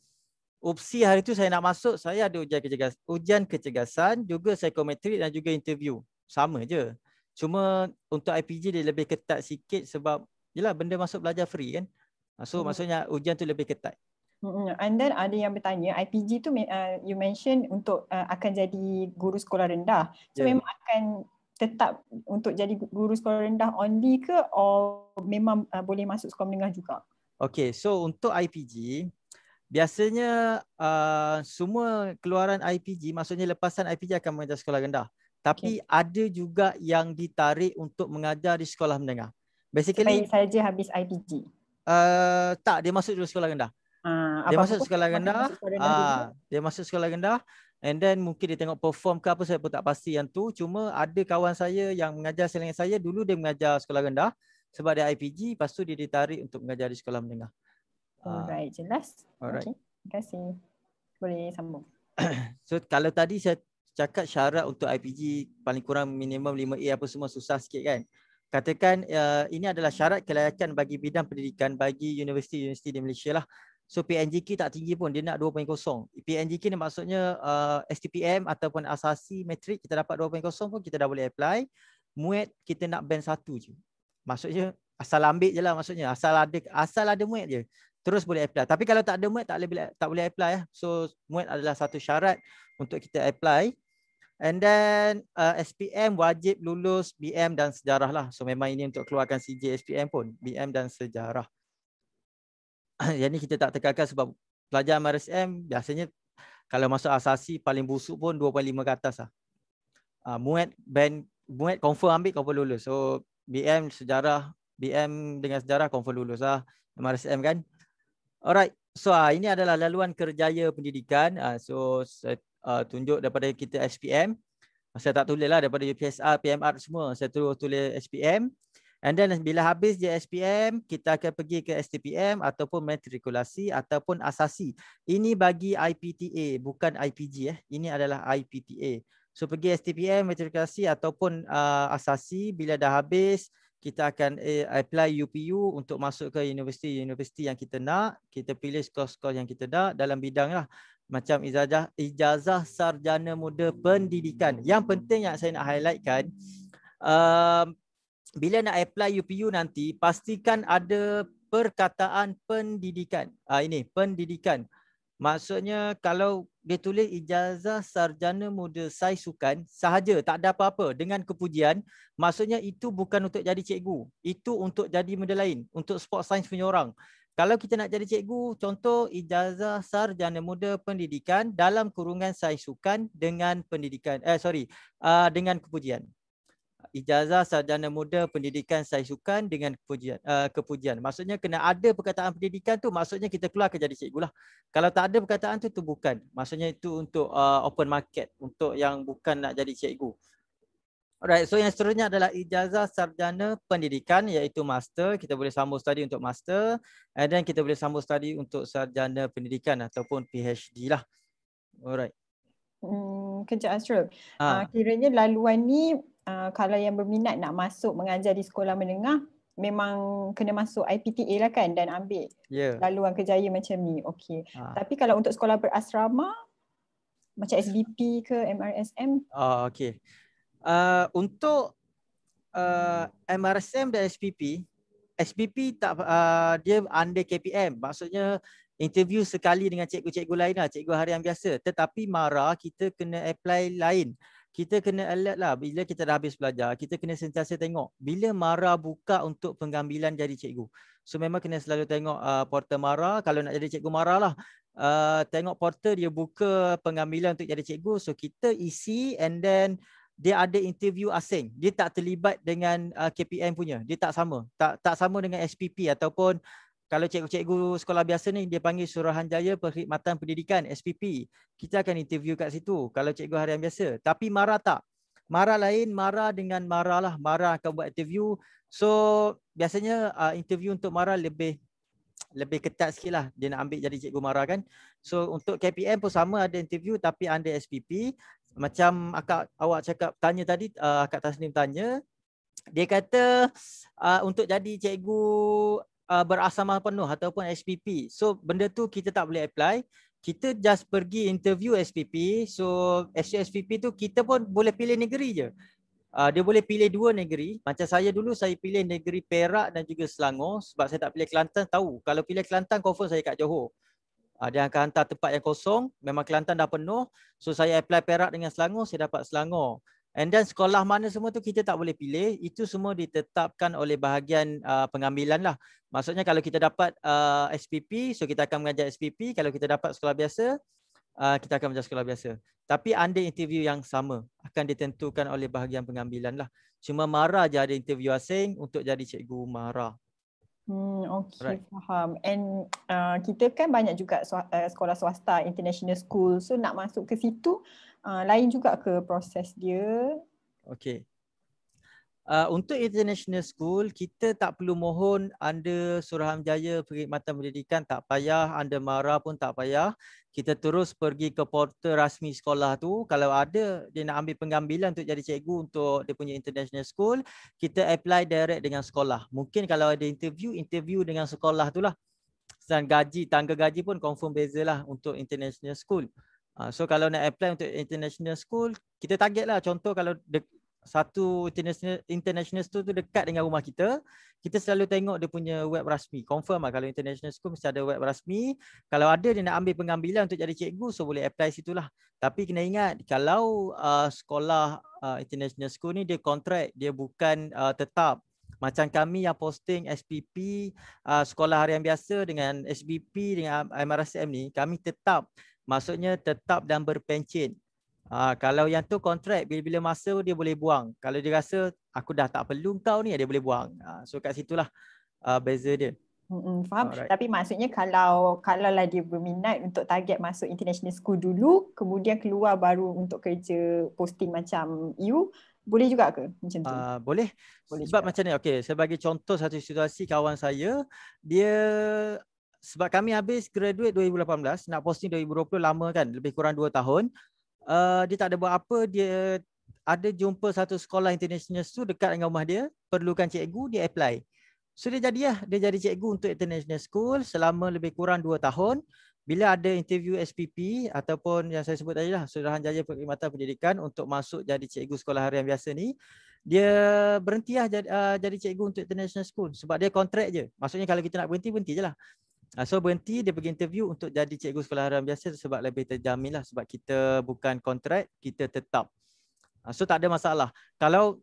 opsi hari tu saya nak masuk, saya ada ujian kecergasan, ujian kecergasan juga psychometric dan juga interview. Sama je. Cuma untuk IPG dia lebih ketat sikit sebab jelah benda masuk belajar free kan. Ah, so, hmm. maksudnya ujian tu lebih ketat. And then ada yang bertanya IPG tu uh, you mention untuk uh, akan jadi guru sekolah rendah. So yeah. memang akan tetap untuk jadi guru sekolah rendah only ke or memang uh, boleh masuk sekolah menengah juga? Okay, so untuk IPG biasanya uh, semua keluaran IPG maksudnya lepasan IPG akan mengajar sekolah rendah. Tapi okay. ada juga yang ditarik untuk mengajar di sekolah menengah. Basically saja habis IPG. Uh, tak dia masuk dulu sekolah rendah apa dia masuk sekolah rendah ah dia masuk sekolah rendah and then mungkin dia tengok perform ke apa saya pun tak pasti yang tu cuma ada kawan saya yang mengajar selain saya dulu dia mengajar sekolah rendah sebab dia IPG lepas tu dia ditarik untuk mengajar di sekolah menengah Oh, alright jelas alright. okay terima kasih boleh sambung so kalau tadi saya cakap syarat untuk IPG paling kurang minimum 5A apa semua susah sikit kan katakan uh, ini adalah syarat kelayakan bagi bidang pendidikan bagi universiti-universiti di Malaysia lah So PNGK tak tinggi pun dia nak 2.0. PNGK ni maksudnya uh, STPM ataupun asasi metric kita dapat 2.0 pun kita dah boleh apply. Muet kita nak band satu. je. Maksudnya asal ambil je lah maksudnya. Asal ada asal ada muet je. Terus boleh apply. Tapi kalau tak ada muet tak boleh tak boleh apply lah. So muet adalah satu syarat untuk kita apply. And then uh, SPM wajib lulus BM dan sejarah lah. So memang ini untuk keluarkan CJ SPM pun. BM dan sejarah. yang ni kita tak tekankan sebab pelajar MRSM biasanya kalau masuk asasi paling busuk pun 2.5 ke atas lah. Uh, ah, muet band muet confirm ambil confirm lulus. So BM sejarah BM dengan sejarah confirm lulus lah MRSM kan. Alright. So uh, ini adalah laluan kerjaya pendidikan. Uh, so saya uh, tunjuk daripada kita SPM. Saya tak tulis lah daripada UPSR, PMR semua. Saya terus tulis SPM. And then bila habis je SPM, kita akan pergi ke STPM ataupun matrikulasi ataupun asasi. Ini bagi IPTA, bukan IPG. Eh. Ini adalah IPTA. So pergi STPM, matrikulasi ataupun uh, asasi. Bila dah habis, kita akan uh, apply UPU untuk masuk ke universiti-universiti yang kita nak. Kita pilih skor-skor yang kita nak dalam bidang lah. Macam ijazah, ijazah sarjana muda pendidikan. Yang penting yang saya nak highlightkan, uh, bila nak apply UPU nanti pastikan ada perkataan pendidikan. Ah ini pendidikan. Maksudnya kalau dia tulis ijazah sarjana muda sains sukan sahaja tak ada apa-apa dengan kepujian, maksudnya itu bukan untuk jadi cikgu. Itu untuk jadi benda lain, untuk sport sains punya orang. Kalau kita nak jadi cikgu, contoh ijazah sarjana muda pendidikan dalam kurungan sains sukan dengan pendidikan eh sorry, uh, dengan kepujian ijazah sarjana muda pendidikan saya sukan dengan kepujian uh, kepujian maksudnya kena ada perkataan pendidikan tu maksudnya kita keluar ke jadi lah. kalau tak ada perkataan tu tu bukan maksudnya itu untuk uh, open market untuk yang bukan nak jadi cikgu alright so yang seterusnya adalah ijazah sarjana pendidikan iaitu master kita boleh sambung study untuk master and then kita boleh sambung study untuk sarjana pendidikan ataupun PhD lah alright Hmm, kerja Astro. Ha. Uh, kiranya laluan ni Ah, kalau yang berminat nak masuk mengajar di sekolah menengah memang kena masuk IPTA lah kan dan ambil yeah. laluan kerjaya macam ni. Okey. Ha. Tapi kalau untuk sekolah berasrama macam SBP ke MRSM? Ah uh, okey. Uh, untuk uh, MRSM dan SBP, SBP tak uh, dia under KPM. Maksudnya interview sekali dengan cikgu-cikgu lain lah, cikgu harian biasa. Tetapi MARA kita kena apply lain kita kena alert lah bila kita dah habis belajar, kita kena sentiasa tengok bila Mara buka untuk pengambilan jadi cikgu. So memang kena selalu tengok uh, portal Mara, kalau nak jadi cikgu Mara lah. Uh, tengok portal dia buka pengambilan untuk jadi cikgu. So kita isi and then dia ada interview asing. Dia tak terlibat dengan uh, KPM punya. Dia tak sama. Tak tak sama dengan SPP ataupun kalau cikgu-cikgu sekolah biasa ni dia panggil Suruhanjaya Perkhidmatan Pendidikan SPP. Kita akan interview kat situ kalau cikgu harian biasa. Tapi mara tak. Mara lain, mara dengan mara lah. Mara akan buat interview. So biasanya uh, interview untuk mara lebih lebih ketat sikit lah dia nak ambil jadi cikgu mara kan. So untuk KPM pun sama ada interview tapi under SPP. Macam akak awak cakap tanya tadi, uh, akak Tasnim tanya. Dia kata uh, untuk jadi cikgu uh, berasama penuh ataupun SPP. So benda tu kita tak boleh apply. Kita just pergi interview SPP. So SPP tu kita pun boleh pilih negeri je. Uh, dia boleh pilih dua negeri. Macam saya dulu saya pilih negeri Perak dan juga Selangor sebab saya tak pilih Kelantan tahu. Kalau pilih Kelantan confirm saya kat Johor. Uh, dia akan hantar tempat yang kosong. Memang Kelantan dah penuh. So saya apply Perak dengan Selangor, saya dapat Selangor. And then sekolah mana semua tu kita tak boleh pilih. Itu semua ditetapkan oleh bahagian uh, pengambilan lah. Maksudnya kalau kita dapat uh, SPP, so kita akan mengajar SPP. Kalau kita dapat sekolah biasa, uh, kita akan mengajar sekolah biasa. Tapi under interview yang sama akan ditentukan oleh bahagian pengambilan lah. Cuma marah je ada interview asing untuk jadi cikgu marah. Hmm, okay, right. faham. And uh, kita kan banyak juga uh, sekolah swasta, international school. So nak masuk ke situ, Ah, lain juga ke proses dia? Okay. Uh, untuk international school, kita tak perlu mohon anda Suruhanjaya Perkhidmatan Pendidikan tak payah, anda marah pun tak payah. Kita terus pergi ke portal rasmi sekolah tu. Kalau ada dia nak ambil pengambilan untuk jadi cikgu untuk dia punya international school, kita apply direct dengan sekolah. Mungkin kalau ada interview, interview dengan sekolah tu lah. Dan gaji, tangga gaji pun confirm bezalah untuk international school. Uh, Ah, so kalau nak apply untuk international school, kita target lah contoh kalau de- satu international international school tu dekat dengan rumah kita, kita selalu tengok dia punya web rasmi. Confirm lah kalau international school mesti ada web rasmi. Kalau ada dia nak ambil pengambilan untuk jadi cikgu, so boleh apply situlah. Tapi kena ingat kalau uh, sekolah uh, international school ni dia kontrak dia bukan uh, tetap macam kami yang posting SPP uh, sekolah harian biasa dengan SBP dengan MRSM ni kami tetap maksudnya tetap dan berpencin. Ha, kalau yang tu kontrak, bila-bila masa dia boleh buang. Kalau dia rasa aku dah tak perlu kau ni, dia boleh buang. Ha, so kat situlah uh, beza dia. Mm-mm, faham. Alright. Tapi maksudnya kalau kalau lah dia berminat untuk target masuk international school dulu, kemudian keluar baru untuk kerja posting macam you, boleh juga ke macam tu? Uh, boleh. boleh. Sebab juga. macam ni, okay, saya bagi contoh satu situasi kawan saya, dia sebab kami habis graduate 2018 nak posting 2020 lama kan lebih kurang 2 tahun uh, dia tak ada buat apa dia ada jumpa satu sekolah international tu dekat dengan rumah dia perlukan cikgu dia apply so dia jadi lah dia jadi cikgu untuk international school selama lebih kurang 2 tahun bila ada interview SPP ataupun yang saya sebut tadi lah Suruhanjaya Perkhidmatan Pendidikan untuk masuk jadi cikgu sekolah harian biasa ni dia berhenti lah jadi, uh, jadi cikgu untuk international school sebab dia kontrak je maksudnya kalau kita nak berhenti berhenti je lah Uh, so berhenti dia pergi interview untuk jadi cikgu sekolah haram biasa sebab lebih terjamin lah sebab kita bukan kontrak, kita tetap. Uh, so tak ada masalah. Kalau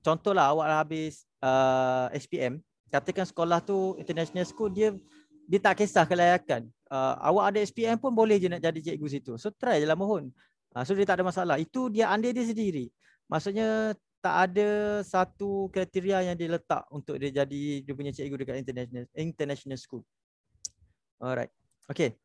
contohlah awak dah habis uh, ah, SPM, katakan sekolah tu international school dia dia tak kisah kelayakan. Uh, awak ada SPM pun boleh je nak jadi cikgu situ. So try je lah mohon. Uh, so dia tak ada masalah. Itu dia andai dia sendiri. Maksudnya tak ada satu kriteria yang diletak untuk dia jadi dia punya cikgu dekat international international school. Alright. Okay.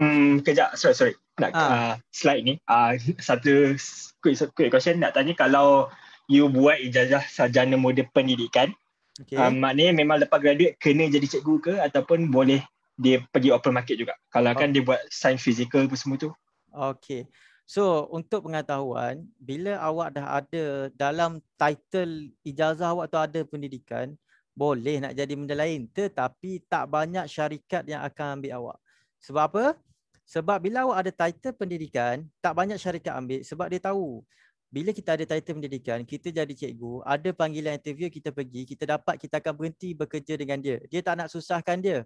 Hmm, kejap. Sorry, sorry. Nak ha. uh, slide ni. Uh, satu quick, quick question. Nak tanya kalau you buat ijazah sarjana muda pendidikan. Okay. Uh, maknanya memang lepas graduate kena jadi cikgu ke ataupun boleh dia pergi open market juga. Kalau kan dia buat sains fizikal apa semua tu. Okay. So untuk pengetahuan, bila awak dah ada dalam title ijazah awak tu ada pendidikan, boleh nak jadi benda lain tetapi tak banyak syarikat yang akan ambil awak. Sebab apa? Sebab bila awak ada title pendidikan, tak banyak syarikat ambil sebab dia tahu bila kita ada title pendidikan, kita jadi cikgu, ada panggilan interview kita pergi, kita dapat kita akan berhenti bekerja dengan dia. Dia tak nak susahkan dia.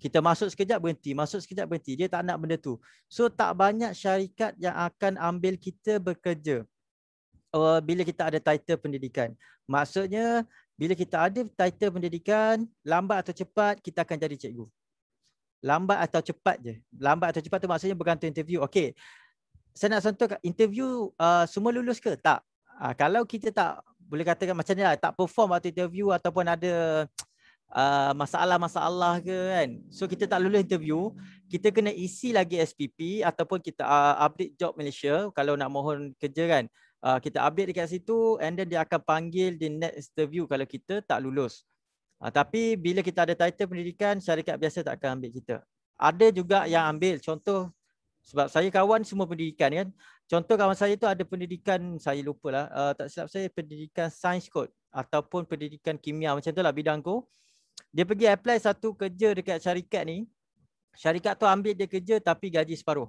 Kita masuk sekejap berhenti, masuk sekejap berhenti. Dia tak nak benda tu. So tak banyak syarikat yang akan ambil kita bekerja. Uh, bila kita ada title pendidikan. Maksudnya bila kita ada title pendidikan, lambat atau cepat kita akan jadi cikgu. Lambat atau cepat je. Lambat atau cepat tu maksudnya bergantung interview. Okey. Saya nak contoh interview uh, semua lulus ke? Tak. Uh, kalau kita tak boleh katakan macam ni lah, tak perform waktu interview ataupun ada uh, masalah-masalah uh, ke kan. So kita tak lulus interview, kita kena isi lagi SPP ataupun kita uh, update job Malaysia kalau nak mohon kerja kan uh, kita update dekat situ and then dia akan panggil di next interview kalau kita tak lulus. Uh, tapi bila kita ada title pendidikan, syarikat biasa tak akan ambil kita. Ada juga yang ambil, contoh sebab saya kawan semua pendidikan kan. Contoh kawan saya tu ada pendidikan, saya lupalah, uh, tak silap saya pendidikan sains kot ataupun pendidikan kimia macam tu lah bidang aku. Dia pergi apply satu kerja dekat syarikat ni, syarikat tu ambil dia kerja tapi gaji separuh.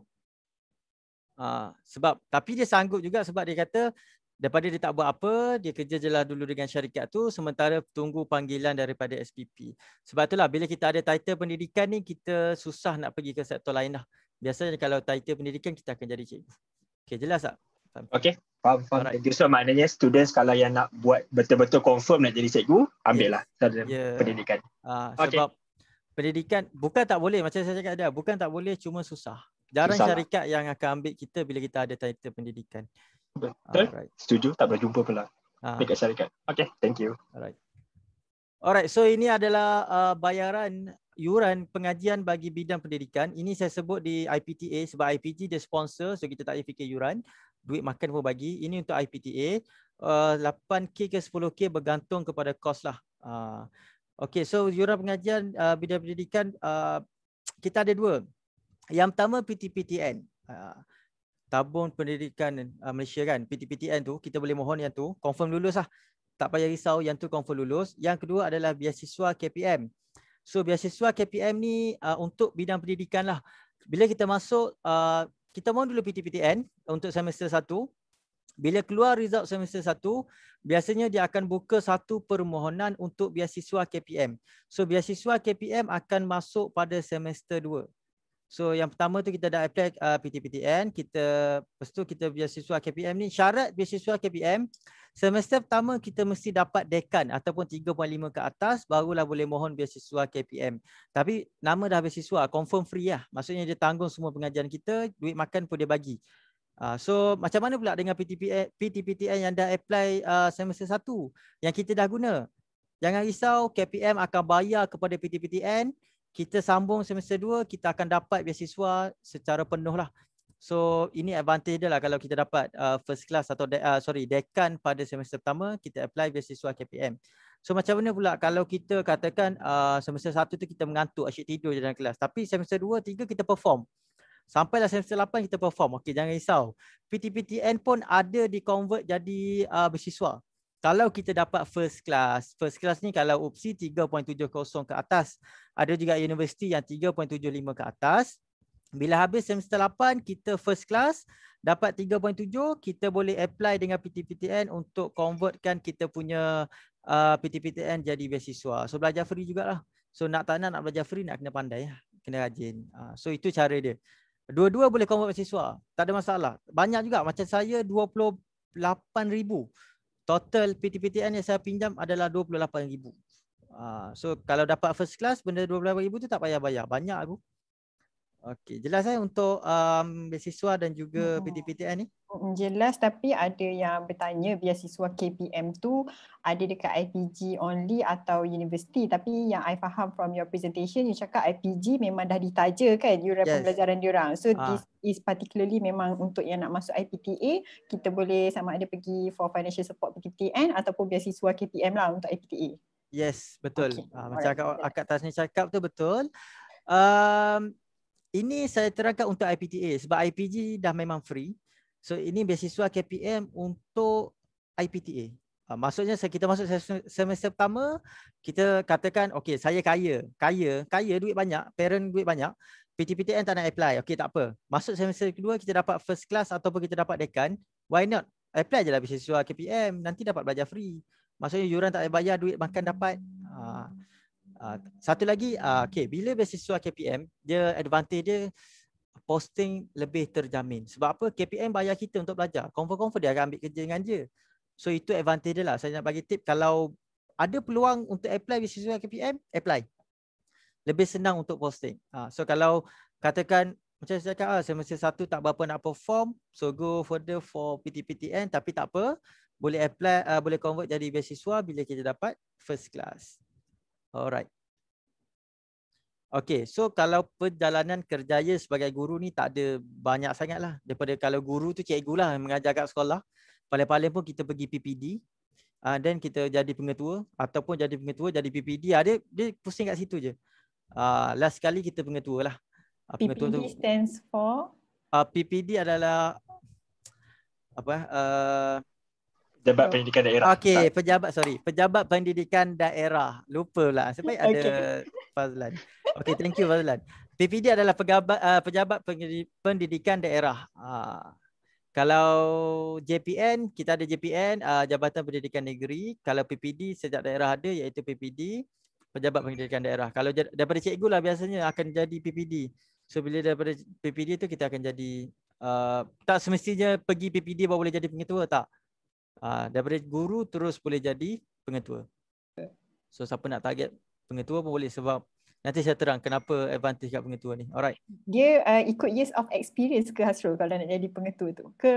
Ha, sebab tapi dia sanggup juga sebab dia kata daripada dia tak buat apa dia kerja jelah dulu dengan syarikat tu sementara tunggu panggilan daripada SPP sebab itulah bila kita ada title pendidikan ni kita susah nak pergi ke sektor lain lah biasanya kalau title pendidikan kita akan jadi cikgu okey jelas tak faham okey faham faham jadi so maknanya students kalau yang nak buat betul-betul confirm nak jadi cikgu ambil ya. lah yes. yeah. pendidikan uh, sebab pendidikan bukan tak boleh macam saya cakap dah bukan tak boleh cuma susah jarang Misalah. syarikat yang akan ambil kita bila kita ada title pendidikan. Betul. Alright. Setuju, tak pernah jumpa pula ha. dekat syarikat. Okay, thank you. Alright. Alright, so ini adalah uh, bayaran yuran pengajian bagi bidang pendidikan. Ini saya sebut di IPTA sebab IPG dia sponsor, so kita tak payah fikir yuran. Duit makan pun bagi. Ini untuk IPTA. Uh, 8K ke 10K bergantung kepada kos lah. Uh, okay, so yuran pengajian uh, bidang pendidikan, uh, kita ada dua. Yang pertama PTPTN. Ha. Tabung Pendidikan uh, Malaysia kan, PTPTN tu, kita boleh mohon yang tu, confirm lulus lah. Tak payah risau, yang tu confirm lulus. Yang kedua adalah biasiswa KPM. So biasiswa KPM ni uh, untuk bidang pendidikan lah. Bila kita masuk, uh, kita mohon dulu PTPTN untuk semester satu. Bila keluar result semester satu, biasanya dia akan buka satu permohonan untuk biasiswa KPM. So biasiswa KPM akan masuk pada semester dua. So yang pertama tu kita dah apply uh, PTPTN, kita lepas tu kita beasiswa KPM ni syarat beasiswa KPM semester pertama kita mesti dapat dekan ataupun 3.5 ke atas barulah boleh mohon beasiswa KPM. Tapi nama dah beasiswa confirm free lah. Maksudnya dia tanggung semua pengajian kita, duit makan pun dia bagi. Uh, so macam mana pula dengan PTPTN, PTPTN yang dah apply uh, semester 1 yang kita dah guna? Jangan risau KPM akan bayar kepada PTPTN kita sambung semester 2 kita akan dapat beasiswa secara penuh lah. So ini advantage dia lah kalau kita dapat uh, first class atau de- uh, sorry dekan pada semester pertama kita apply beasiswa KPM. So macam mana pula kalau kita katakan uh, semester 1 tu kita mengantuk asyik tidur je dalam kelas tapi semester 2 3 kita perform. Sampailah semester 8 kita perform. Okay jangan risau. PTPTN pun ada di convert jadi uh, beasiswa kalau kita dapat first class, first class ni kalau opsi 3.70 ke atas, ada juga universiti yang 3.75 ke atas. Bila habis semester 8, kita first class, dapat 3.7, kita boleh apply dengan PTPTN untuk convertkan kita punya uh, PTPTN jadi beasiswa. So belajar free jugalah. So nak tak nak, nak belajar free, nak kena pandai. Lah, kena rajin. Uh, so itu cara dia. Dua-dua boleh convert beasiswa. Tak ada masalah. Banyak juga. Macam saya 28,000 ribu total PTPTN yang saya pinjam adalah 28000. Ah so kalau dapat first class benda 28000 tu tak payah bayar. Banyak aku. Okey, jelas eh untuk um, beasiswa dan juga hmm. PTPTN ni? Jelas tapi ada yang bertanya beasiswa KPM tu ada dekat IPG only atau universiti tapi yang I faham from your presentation you cakap IPG memang dah ditaja kan you yes. pembelajaran dia orang. So ha. this is particularly memang untuk yang nak masuk IPTA kita boleh sama ada pergi for financial support PTPTN ataupun beasiswa KPM lah untuk IPTA. Yes, betul. Okay. Ha, ah, macam right. akak, akak Tasni cakap tu betul. Um, ini saya terangkan untuk IPTA sebab IPG dah memang free. So ini beasiswa KPM untuk IPTA. Ah, maksudnya kita masuk semester pertama, kita katakan okay, saya kaya, kaya, kaya duit banyak, parent duit banyak, PTPTN tak nak apply, okay tak apa. Masuk semester kedua kita dapat first class ataupun kita dapat dekan, why not? Apply je lah beasiswa KPM, nanti dapat belajar free. Maksudnya yuran tak payah bayar, duit makan dapat. Haa. Ah, Ah, satu lagi uh, okay, bila beasiswa KPM dia advantage dia posting lebih terjamin sebab apa KPM bayar kita untuk belajar confirm-confirm dia akan ambil kerja dengan dia so itu advantage dia lah saya nak bagi tip kalau ada peluang untuk apply beasiswa KPM apply lebih senang untuk posting uh, so kalau katakan macam saya cakap semester satu tak berapa nak perform so go further for PTPTN tapi tak apa boleh apply uh, boleh convert jadi beasiswa bila kita dapat first class Alright. Okay, so kalau perjalanan kerjaya sebagai guru ni tak ada banyak sangat lah. Daripada kalau guru tu cikgu lah mengajar kat sekolah. Paling-paling pun kita pergi PPD. Uh, ah, then kita jadi pengetua ataupun jadi pengetua jadi PPD. Uh, ah, dia, dia pusing kat situ je. Uh, last sekali kita pengetua lah. Uh, pengetua PPD tu, stands for? Uh, PPD adalah apa? Uh, Pejabat Pendidikan Daerah. Okey, pejabat sorry, pejabat pendidikan daerah. Lupa pula. Sebab okay. ada Fazlan. Okey, thank you Fazlan. PPD adalah pejabat uh, pejabat pendidikan daerah. Uh, kalau JPN, kita ada JPN, uh, Jabatan Pendidikan Negeri. Kalau PPD, sejak daerah ada iaitu PPD, Pejabat Pendidikan Daerah. Kalau daripada cikgu lah biasanya akan jadi PPD. So bila daripada PPD tu kita akan jadi, uh, tak semestinya pergi PPD baru boleh jadi pengetua tak? Uh, daripada guru terus boleh jadi pengetua. So siapa nak target pengetua pun boleh sebab nanti saya terang kenapa advantage kat pengetua ni. Alright. Dia uh, ikut years of experience ke Hasrul kalau nak jadi pengetua tu? Ke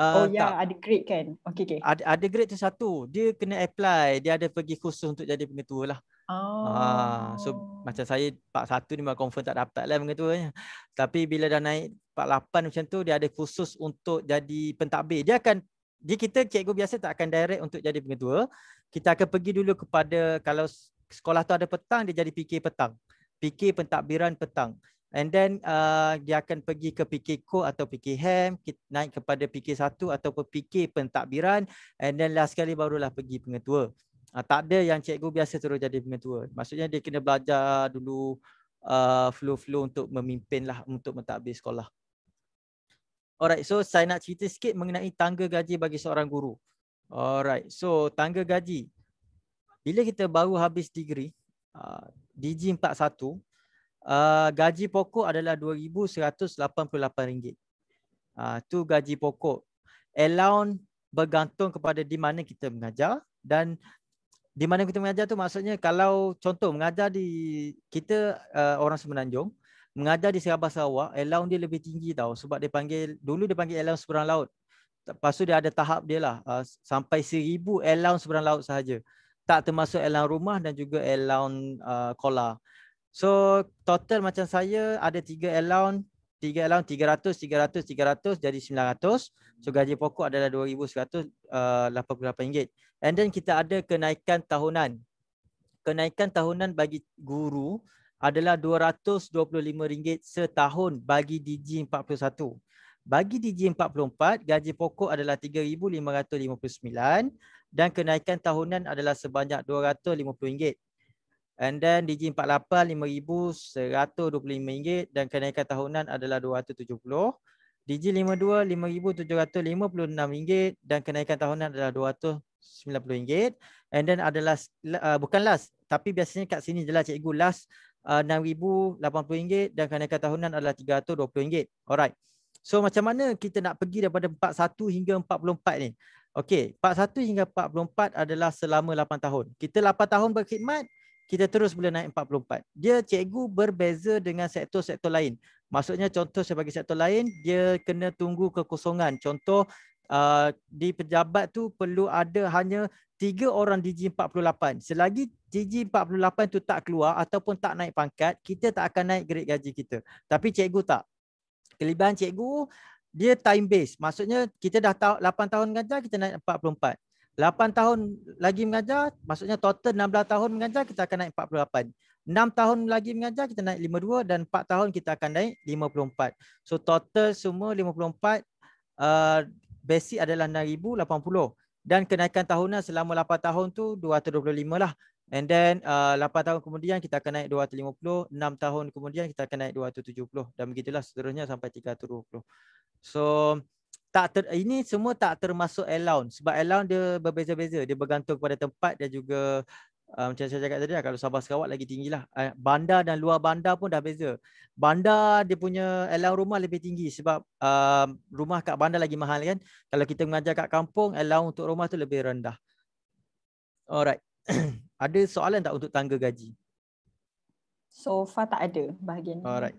uh, oh ya yeah, ada grade kan? Okay, okay. Ada, ada grade tu satu. Dia kena apply. Dia ada pergi khusus untuk jadi pengetua lah. Ah, oh. Uh, so macam saya part satu ni memang confirm tak dapat lah pengetuanya. Tapi bila dah naik part lapan macam tu dia ada khusus untuk jadi pentadbir. Dia akan jadi kita cikgu biasa tak akan direct untuk jadi pengetua. Kita akan pergi dulu kepada kalau sekolah tu ada petang dia jadi PK petang. PK pentadbiran petang. And then uh, dia akan pergi ke PK Co atau PK Ham, naik kepada PK 1 atau PK pentadbiran and then last kali barulah pergi pengetua. Uh, tak ada yang cikgu biasa terus jadi pengetua. Maksudnya dia kena belajar dulu uh, flow-flow untuk memimpin lah untuk mentadbir sekolah. Alright, so saya nak cerita sikit mengenai tangga gaji bagi seorang guru. Alright, so tangga gaji. Bila kita baru habis degree, uh, DG41, uh, gaji pokok adalah RM2,188. Itu uh, gaji pokok. Allow bergantung kepada di mana kita mengajar dan di mana kita mengajar tu maksudnya kalau contoh mengajar di kita uh, orang Semenanjung mengajar di Sarawak Sarawak allowance dia lebih tinggi tau sebab dia panggil dulu dia panggil allowance seberang laut lepas tu dia ada tahap dia lah uh, sampai seribu allowance seberang laut sahaja tak termasuk allowance rumah dan juga allowance uh, kola so total macam saya ada tiga allowance tiga allowance tiga tiga ratus, ratus, tiga ratus jadi sembilan ratus. so gaji pokok adalah dua ribu seratus uh, lapan 2188 ringgit and then kita ada kenaikan tahunan kenaikan tahunan bagi guru adalah RM225 setahun bagi DG41. Bagi DG44, gaji pokok adalah RM3,559 dan kenaikan tahunan adalah sebanyak RM250. And then DG48, RM5,125 dan kenaikan tahunan adalah RM270. DG52, RM5,756 dan kenaikan tahunan adalah RM290. And then adalah, uh, bukan last, tapi biasanya kat sini jelas cikgu last uh, RM6,080 dan kenaikan tahunan adalah RM320. Alright. So macam mana kita nak pergi daripada 41 hingga 44 ni? Okay, 41 hingga 44 adalah selama 8 tahun. Kita 8 tahun berkhidmat, kita terus boleh naik 44. Dia cikgu berbeza dengan sektor-sektor lain. Maksudnya contoh sebagai sektor lain, dia kena tunggu kekosongan. Contoh uh, di pejabat tu perlu ada hanya 3 orang DG48. Selagi TG48 tu tak keluar ataupun tak naik pangkat, kita tak akan naik grade gaji kita. Tapi cikgu tak. Kelebihan cikgu, dia time base. Maksudnya kita dah tahu 8 tahun mengajar, kita naik 44. 8 tahun lagi mengajar, maksudnya total 16 tahun mengajar, kita akan naik 48. 6 tahun lagi mengajar, kita naik 52 dan 4 tahun kita akan naik 54. So total semua 54, uh, basic adalah 6,080. Dan kenaikan tahunan selama 8 tahun tu 225 lah. And then uh, 8 tahun kemudian kita akan naik 250, 6 tahun kemudian kita akan naik 270 dan begitulah seterusnya sampai 320. So tak ter, ini semua tak termasuk allowance sebab allowance dia berbeza-beza. Dia bergantung kepada tempat dan juga uh, macam saya cakap tadi lah, kalau Sabah Sarawak lagi tinggilah. Uh, bandar dan luar bandar pun dah beza. Bandar dia punya allowance rumah lebih tinggi sebab uh, rumah kat bandar lagi mahal kan. Kalau kita mengajar kat kampung allowance untuk rumah tu lebih rendah. Alright. Ada soalan tak untuk tangga gaji? So far tak ada bahagian. Alright.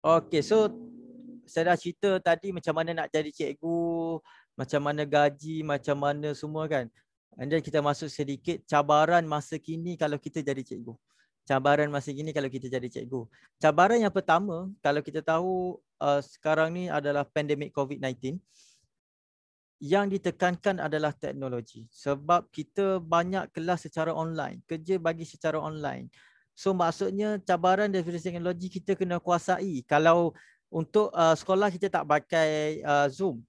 Okay, so saya dah cerita tadi macam mana nak jadi cikgu, macam mana gaji, macam mana semua kan. And then kita masuk sedikit cabaran masa kini kalau kita jadi cikgu. Cabaran masa kini kalau kita jadi cikgu. Cabaran yang pertama kalau kita tahu uh, sekarang ni adalah pandemik COVID-19 yang ditekankan adalah teknologi sebab kita banyak kelas secara online kerja bagi secara online so maksudnya cabaran dari teknologi kita kena kuasai kalau untuk uh, sekolah kita tak pakai uh, zoom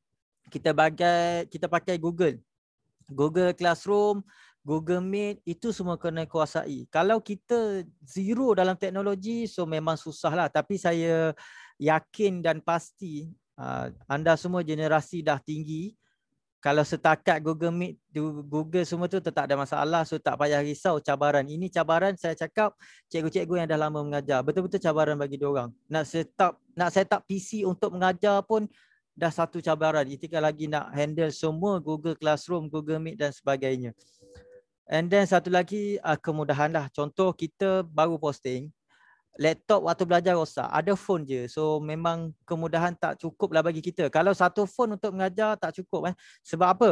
kita bagi kita pakai google google classroom google meet itu semua kena kuasai kalau kita zero dalam teknologi so memang susahlah tapi saya yakin dan pasti uh, anda semua generasi dah tinggi kalau setakat Google Meet, Google semua tu tetap ada masalah. So tak payah risau cabaran. Ini cabaran saya cakap cikgu-cikgu yang dah lama mengajar. Betul-betul cabaran bagi dia orang. Nak set up nak set up PC untuk mengajar pun dah satu cabaran. Itikah lagi nak handle semua Google Classroom, Google Meet dan sebagainya. And then satu lagi ah, kemudahanlah. Contoh kita baru posting laptop waktu belajar rosak. Ada phone je. So memang kemudahan tak cukup lah bagi kita. Kalau satu phone untuk mengajar tak cukup. Eh. Sebab apa?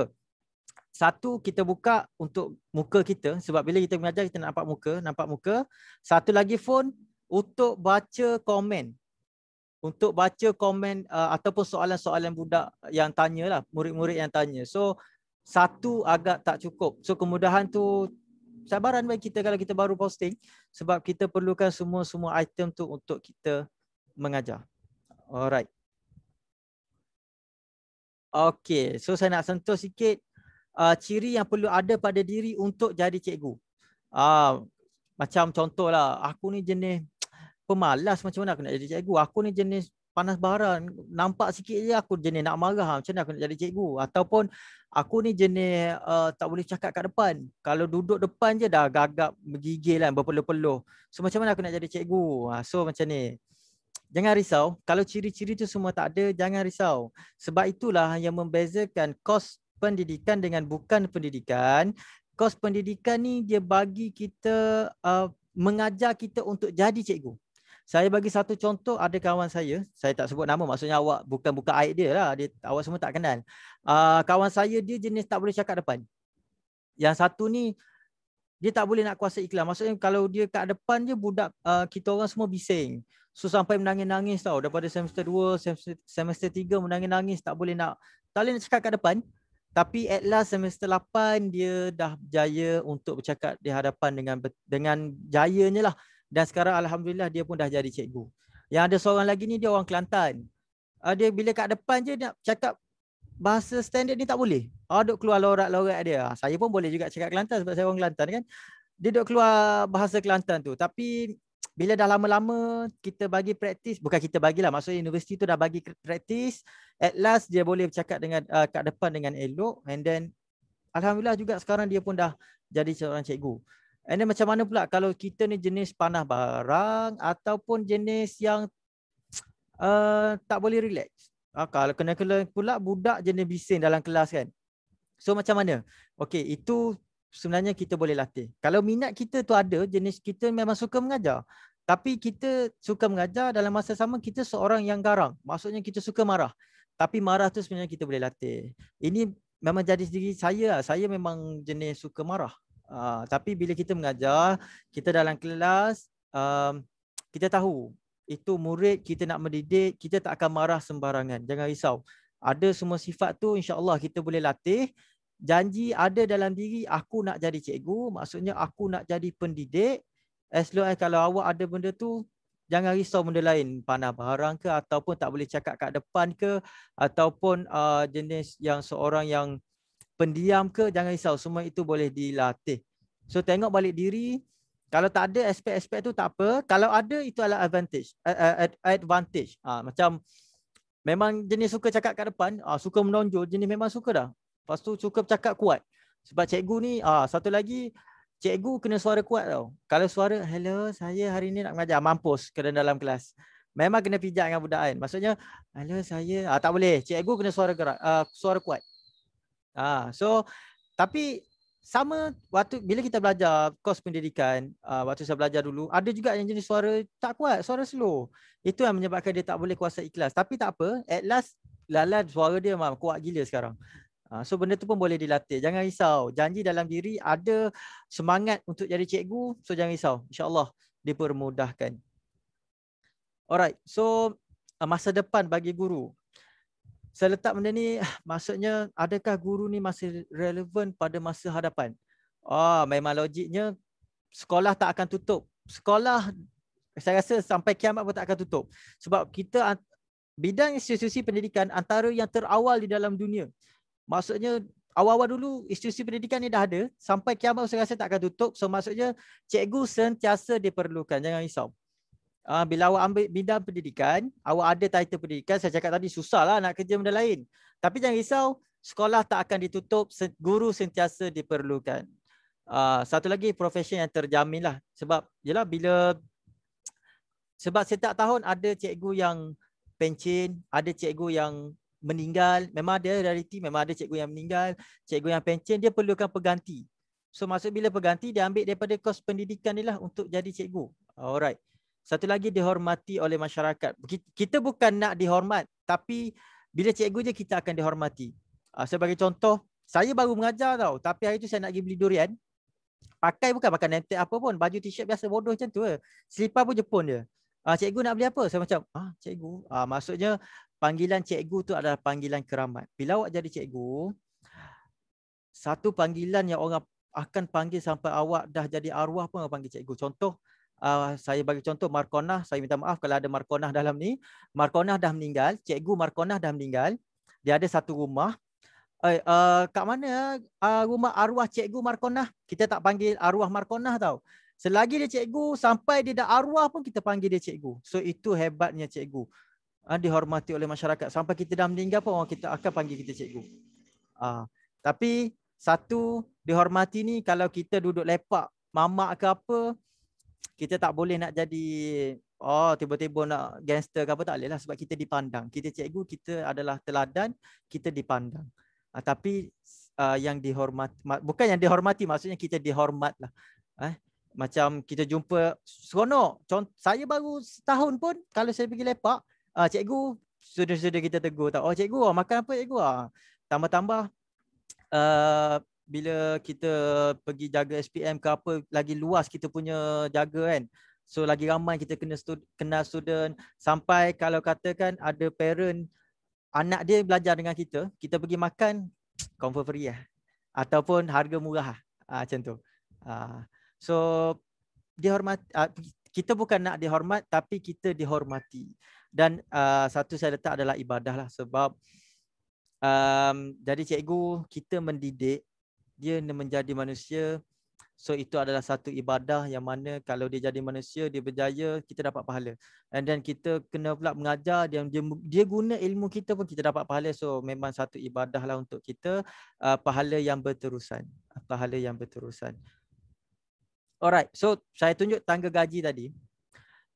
Satu kita buka untuk muka kita. Sebab bila kita mengajar kita nampak muka. Nampak muka. Satu lagi phone untuk baca komen. Untuk baca komen uh, ataupun soalan-soalan budak yang tanya lah. Murid-murid yang tanya. So satu agak tak cukup. So kemudahan tu cabaran bagi kita kalau kita baru posting sebab kita perlukan semua-semua item tu untuk kita mengajar. Alright. Okay, so saya nak sentuh sikit uh, ciri yang perlu ada pada diri untuk jadi cikgu. Uh, macam contohlah, aku ni jenis pemalas macam mana aku nak jadi cikgu. Aku ni jenis panas baran nampak sikit je aku jenis nak marah macam mana aku nak jadi cikgu ataupun aku ni jenis uh, tak boleh cakap kat depan kalau duduk depan je dah gagap bergigil kan berpeluh-peluh so macam mana aku nak jadi cikgu ha, so macam ni jangan risau kalau ciri-ciri tu semua tak ada jangan risau sebab itulah yang membezakan kos pendidikan dengan bukan pendidikan kos pendidikan ni dia bagi kita uh, mengajar kita untuk jadi cikgu saya bagi satu contoh ada kawan saya, saya tak sebut nama maksudnya awak bukan buka aib dia lah, dia, awak semua tak kenal. Uh, kawan saya dia jenis tak boleh cakap depan. Yang satu ni dia tak boleh nak kuasa iklan. Maksudnya kalau dia kat depan je budak uh, kita orang semua bising. So sampai menangis-nangis tau daripada semester 2, semester, semester 3 menangis-nangis tak boleh nak tak boleh nak cakap kat depan. Tapi at last semester 8 dia dah berjaya untuk bercakap di hadapan dengan dengan jayanya lah dan sekarang alhamdulillah dia pun dah jadi cikgu. Yang ada seorang lagi ni dia orang Kelantan. Uh, dia bila kat depan je nak cakap bahasa standard ni tak boleh. Ah uh, duk keluar lorat-lorat dia. Uh, saya pun boleh juga cakap Kelantan sebab saya orang Kelantan kan. Dia duk keluar bahasa Kelantan tu tapi bila dah lama-lama kita bagi praktis, bukan kita bagilah maksudnya universiti tu dah bagi praktis, at last dia boleh cakap dengan uh, kat depan dengan elok and then alhamdulillah juga sekarang dia pun dah jadi seorang cikgu. And then macam mana pula kalau kita ni jenis panah barang ataupun jenis yang uh, tak boleh relax. Uh, kalau kena-kena pula budak jenis bising dalam kelas kan. So macam mana? Okay, itu sebenarnya kita boleh latih. Kalau minat kita tu ada, jenis kita memang suka mengajar. Tapi kita suka mengajar dalam masa sama kita seorang yang garang. Maksudnya kita suka marah. Tapi marah tu sebenarnya kita boleh latih. Ini memang jadi sendiri saya lah. Saya memang jenis suka marah. Uh, tapi bila kita mengajar, kita dalam kelas, um, kita tahu itu murid kita nak mendidik, kita tak akan marah sembarangan. Jangan risau. Ada semua sifat tu insya Allah kita boleh latih. Janji ada dalam diri, aku nak jadi cikgu, maksudnya aku nak jadi pendidik. As long as kalau awak ada benda tu, jangan risau benda lain. Panah barang ke, ataupun tak boleh cakap kat depan ke, ataupun uh, jenis yang seorang yang pendiam ke jangan risau semua itu boleh dilatih so tengok balik diri kalau tak ada aspek-aspek tu tak apa kalau ada itu adalah advantage advantage ha, macam memang jenis suka cakap kat depan ha, suka menonjol jenis memang suka dah lepas tu suka bercakap kuat sebab cikgu ni ha, satu lagi cikgu kena suara kuat tau kalau suara hello saya hari ni nak mengajar mampus ke dalam kelas memang kena pijak dengan budak kan maksudnya hello saya ah tak boleh cikgu kena suara gerak uh, suara kuat Ah, so tapi sama waktu bila kita belajar kos pendidikan, uh, waktu saya belajar dulu, ada juga yang jenis suara tak kuat, suara slow. Itu yang menyebabkan dia tak boleh kuasa ikhlas. Tapi tak apa, at last lalat suara dia memang kuat gila sekarang. Uh, so benda tu pun boleh dilatih. Jangan risau. Janji dalam diri ada semangat untuk jadi cikgu, so jangan risau. InsyaAllah dipermudahkan. Alright, so masa depan bagi guru saya letak benda ni ah, maksudnya adakah guru ni masih relevan pada masa hadapan? Ah, oh, memang logiknya sekolah tak akan tutup. Sekolah saya rasa sampai kiamat pun tak akan tutup. Sebab kita bidang institusi pendidikan antara yang terawal di dalam dunia. Maksudnya awal-awal dulu institusi pendidikan ni dah ada sampai kiamat saya rasa tak akan tutup. So maksudnya cikgu sentiasa diperlukan. Jangan risau uh, bila awak ambil bidang pendidikan, awak ada title pendidikan, saya cakap tadi susah lah nak kerja benda lain. Tapi jangan risau, sekolah tak akan ditutup, guru sentiasa diperlukan. Uh, satu lagi profession yang terjamin lah sebab yalah bila sebab setiap tahun ada cikgu yang pencen, ada cikgu yang meninggal, memang ada rariti, memang ada cikgu yang meninggal, cikgu yang pencen dia perlukan pengganti. So masuk bila pengganti dia ambil daripada kos pendidikan ni lah untuk jadi cikgu. Alright. Satu lagi dihormati oleh masyarakat. Kita bukan nak dihormat, tapi bila cikgu je kita akan dihormati. Uh, sebagai contoh, saya baru mengajar tau, tapi hari tu saya nak pergi beli durian. Pakai bukan pakai nanti apa pun, baju t-shirt biasa bodoh macam tu. Eh. Selipar pun Jepun je. Uh, cikgu nak beli apa? Saya macam, ah, cikgu. Uh, maksudnya, panggilan cikgu tu adalah panggilan keramat. Bila awak jadi cikgu, satu panggilan yang orang akan panggil sampai awak dah jadi arwah pun orang panggil cikgu. Contoh, uh, saya bagi contoh Markonah, saya minta maaf kalau ada Markonah dalam ni. Markonah dah meninggal, cikgu Markonah dah meninggal. Dia ada satu rumah. Eh uh, kat mana uh, rumah arwah cikgu Markonah? Kita tak panggil arwah Markonah tau. Selagi dia cikgu sampai dia dah arwah pun kita panggil dia cikgu. So itu hebatnya cikgu. Uh, dihormati oleh masyarakat sampai kita dah meninggal pun orang kita akan panggil kita cikgu. Uh, tapi satu dihormati ni kalau kita duduk lepak mamak ke apa kita tak boleh nak jadi oh tiba-tiba nak gangster ke apa tak boleh lah sebab kita dipandang. Kita cikgu kita adalah teladan, kita dipandang. Uh, tapi uh, yang dihormati bukan yang dihormati maksudnya kita dihormat lah. Eh? Ah, macam kita jumpa seronok. Contoh, saya baru setahun pun kalau saya pergi lepak, uh, cikgu sudah-sudah kita tegur tak. Oh cikgu, makan apa cikgu? tambah-tambah uh, bila kita pergi jaga SPM ke apa lagi luas kita punya jaga kan so lagi ramai kita kena stud- kenal student sampai kalau katakan ada parent anak dia belajar dengan kita kita pergi makan confirm free lah ataupun harga murah lah ha, macam tu ha. so dihormat ah, kita bukan nak dihormat tapi kita dihormati dan uh, satu saya letak adalah ibadah lah sebab um, jadi cikgu kita mendidik dia menjadi manusia so itu adalah satu ibadah yang mana kalau dia jadi manusia dia berjaya kita dapat pahala and then kita kena pula mengajar dia dia, dia guna ilmu kita pun kita dapat pahala so memang satu ibadah lah untuk kita uh, pahala yang berterusan pahala yang berterusan alright so saya tunjuk tangga gaji tadi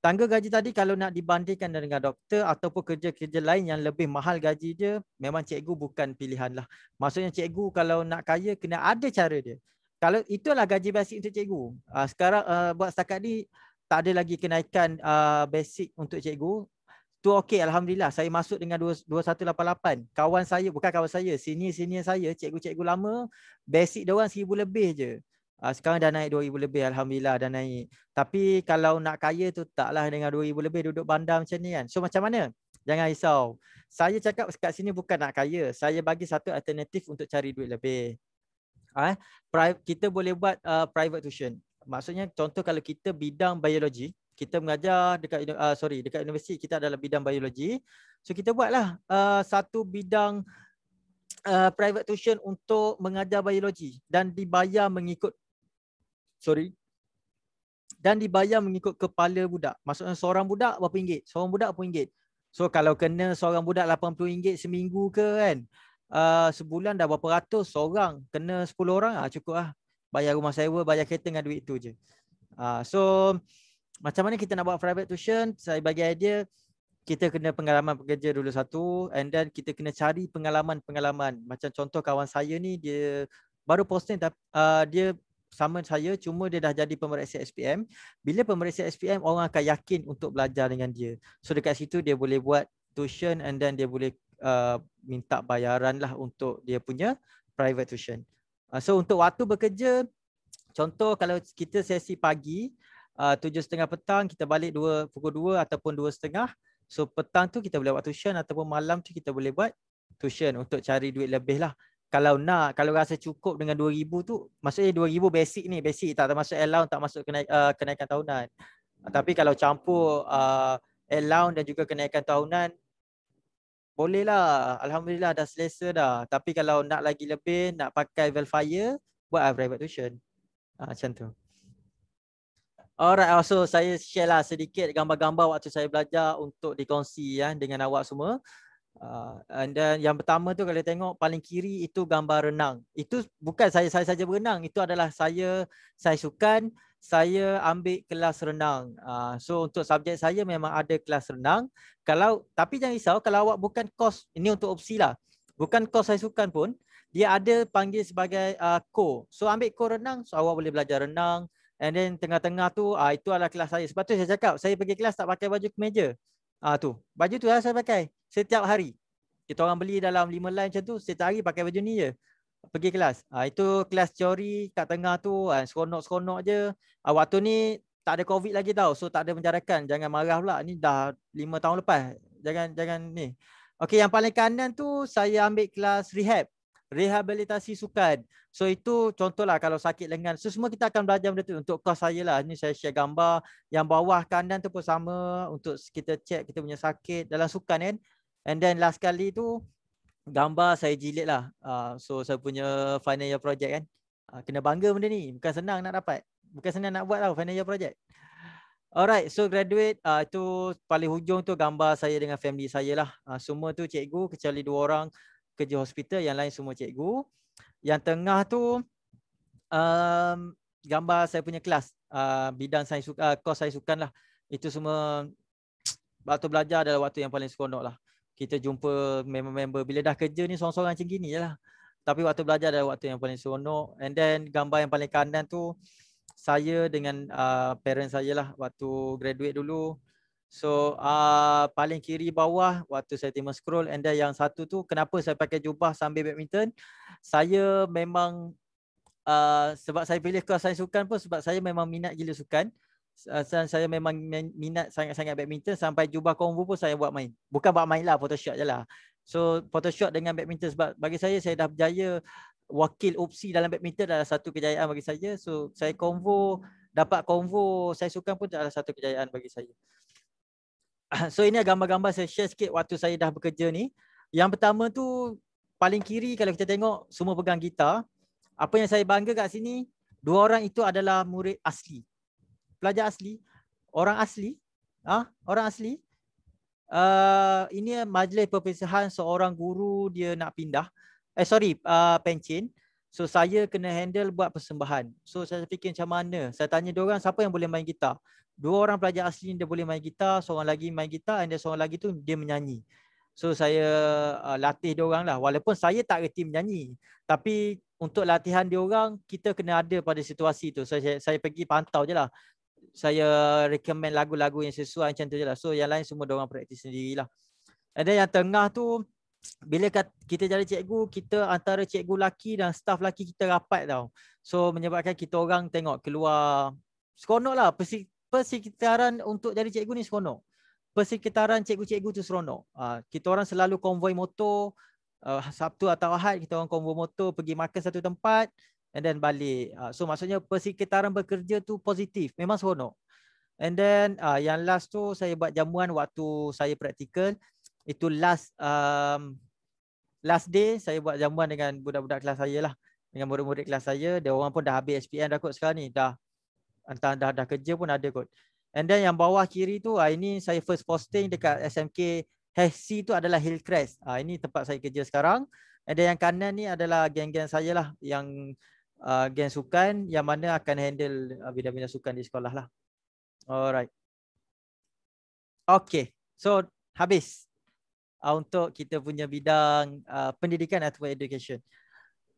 tangga gaji tadi kalau nak dibandingkan dengan doktor ataupun kerja-kerja lain yang lebih mahal gaji dia, memang cikgu bukan pilihan lah. Maksudnya cikgu kalau nak kaya, kena ada cara dia. Kalau itulah gaji basic untuk cikgu. Uh, sekarang uh, buat setakat ni, tak ada lagi kenaikan uh, basic untuk cikgu. Tu okey, Alhamdulillah. Saya masuk dengan 2188. Kawan saya, bukan kawan saya, senior-senior saya, cikgu-cikgu lama, basic dia orang 1000 lebih je. Uh, sekarang dah naik 2000 lebih alhamdulillah dah naik. Tapi kalau nak kaya tu taklah dengan 2000 lebih duduk bandar macam ni kan. So macam mana? Jangan risau. Saya cakap kat sini bukan nak kaya. Saya bagi satu alternatif untuk cari duit lebih. Uh, kita boleh buat uh, private tuition. Maksudnya contoh kalau kita bidang biologi, kita mengajar dekat uh, sorry dekat universiti kita adalah bidang biologi. So kita buatlah uh, satu bidang Uh, private tuition untuk mengajar biologi dan dibayar mengikut sorry dan dibayar mengikut kepala budak maksudnya seorang budak berapa ringgit seorang budak berapa ringgit so kalau kena seorang budak 80 ringgit seminggu ke kan uh, sebulan dah berapa ratus seorang kena 10 orang ah cukup ah bayar rumah sewa bayar kereta dengan duit tu je uh, so macam mana kita nak buat private tuition saya bagi idea kita kena pengalaman pekerja dulu satu and then kita kena cari pengalaman-pengalaman macam contoh kawan saya ni dia baru posting uh, dia sama saya cuma dia dah jadi pemeriksa SPM bila pemeriksa SPM orang akan yakin untuk belajar dengan dia so dekat situ dia boleh buat tuition and then dia boleh uh, minta bayaran lah untuk dia punya private tuition uh, so untuk waktu bekerja contoh kalau kita sesi pagi uh, 7.30 petang kita balik 2, pukul 2 ataupun 2.30 so petang tu kita boleh buat tuition ataupun malam tu kita boleh buat tuition untuk cari duit lebih lah kalau nak kalau rasa cukup dengan 2000 tu maksudnya 2000 basic ni basic tak termasuk allowance tak masuk kena, uh, kenaikan tahunan hmm. tapi kalau campur uh, allowance dan juga kenaikan tahunan bolehlah alhamdulillah dah selesa dah tapi kalau nak lagi lebih nak pakai velfire buat lah private tuition uh, macam tu Alright, ah, so saya share lah sedikit gambar-gambar waktu saya belajar untuk dikongsi ya dengan awak semua. Uh, and then yang pertama tu kalau tengok paling kiri itu gambar renang. Itu bukan saya saya saja berenang, itu adalah saya saya sukan, saya ambil kelas renang. Uh, so untuk subjek saya memang ada kelas renang. Kalau tapi jangan risau kalau awak bukan kos ini untuk opsi lah. Bukan kos saya sukan pun dia ada panggil sebagai uh, ah, co. So ambil ko renang so awak boleh belajar renang and then tengah-tengah tu uh, itu adalah kelas saya. Sebab tu saya cakap saya pergi kelas tak pakai baju kemeja. Ah uh, tu. Baju tu lah saya pakai setiap hari. Kita orang beli dalam 5 line macam tu, setiap hari pakai baju ni je. Pergi kelas. Ha, itu kelas teori kat tengah tu, ha, seronok-seronok je. Ha, waktu ni tak ada covid lagi tau, so tak ada penjarakan. Jangan marah pula, ni dah 5 tahun lepas. Jangan jangan ni. okay yang paling kanan tu saya ambil kelas rehab. Rehabilitasi sukan. So itu contohlah kalau sakit lengan. So semua kita akan belajar benda tu untuk kos saya lah. Ini saya share gambar. Yang bawah kanan tu pun sama untuk kita check kita punya sakit dalam sukan kan. Eh? And then last kali tu gambar saya jilid lah. Uh, so saya punya final year project kan. Uh, kena bangga benda ni. Bukan senang nak dapat. Bukan senang nak buat lah final year project. Alright, so graduate uh, ah, tu paling hujung tu gambar saya dengan family saya lah. Uh, semua tu cikgu kecuali dua orang kerja hospital, yang lain semua cikgu. Yang tengah tu um, gambar saya punya kelas uh, bidang sains uh, kos saya sukan lah. Itu semua waktu belajar adalah waktu yang paling seronok lah kita jumpa member-member bila dah kerja ni seorang-seorang macam gini je lah. Tapi waktu belajar ada waktu yang paling seronok. And then gambar yang paling kanan tu saya dengan uh, parents saya lah waktu graduate dulu. So uh, paling kiri bawah waktu saya timur scroll and then yang satu tu kenapa saya pakai jubah sambil badminton. Saya memang uh, sebab saya pilih kelas sukan pun sebab saya memang minat gila sukan saya memang minat sangat-sangat badminton sampai jubah kongfu pun saya buat main. Bukan buat main lah, photoshop je lah. So photoshop dengan badminton sebab bagi saya, saya dah berjaya wakil opsi dalam badminton adalah satu kejayaan bagi saya. So saya konvo, dapat konvo saya suka pun adalah satu kejayaan bagi saya. So ini gambar-gambar saya share sikit waktu saya dah bekerja ni. Yang pertama tu paling kiri kalau kita tengok semua pegang gitar. Apa yang saya bangga kat sini, dua orang itu adalah murid asli pelajar asli, orang asli, ah ha? orang asli. Uh, ini majlis perpisahan seorang guru dia nak pindah. Eh sorry, uh, pencin. So saya kena handle buat persembahan. So saya fikir macam mana? Saya tanya dua orang siapa yang boleh main gitar. Dua orang pelajar asli dia boleh main gitar, seorang lagi main gitar and dia seorang lagi tu dia menyanyi. So saya uh, latih dia orang lah walaupun saya tak reti menyanyi. Tapi untuk latihan dia orang kita kena ada pada situasi tu. So, saya saya pergi pantau je lah saya recommend lagu-lagu yang sesuai macam tu je lah. So yang lain semua orang praktis sendirilah. And then yang tengah tu, bila kita jadi cikgu, kita antara cikgu lelaki dan staff lelaki kita rapat tau. So menyebabkan kita orang tengok keluar, seronok lah. Persi, persekitaran untuk jadi cikgu ni seronok. Persekitaran cikgu-cikgu tu seronok. Ah, kita orang selalu konvoi motor, ah, Sabtu atau Ahad kita orang konvoi motor pergi makan satu tempat, and then balik. Uh, so maksudnya persekitaran bekerja tu positif, memang seronok. And then uh, yang last tu saya buat jamuan waktu saya praktikal. Itu last um, last day saya buat jamuan dengan budak-budak kelas saya lah. Dengan murid-murid kelas saya. Dia orang pun dah habis SPM dah kot sekarang ni. Dah entah dah, dah kerja pun ada kot. And then yang bawah kiri tu uh, ini saya first posting dekat SMK HC tu adalah Hillcrest. Ah ini tempat saya kerja sekarang. And then yang kanan ni adalah geng-geng saya lah yang uh, geng sukan yang mana akan handle uh, bidang-bidang uh, sukan di sekolah lah. Alright. Okay. So, habis uh, untuk kita punya bidang uh, pendidikan atau education.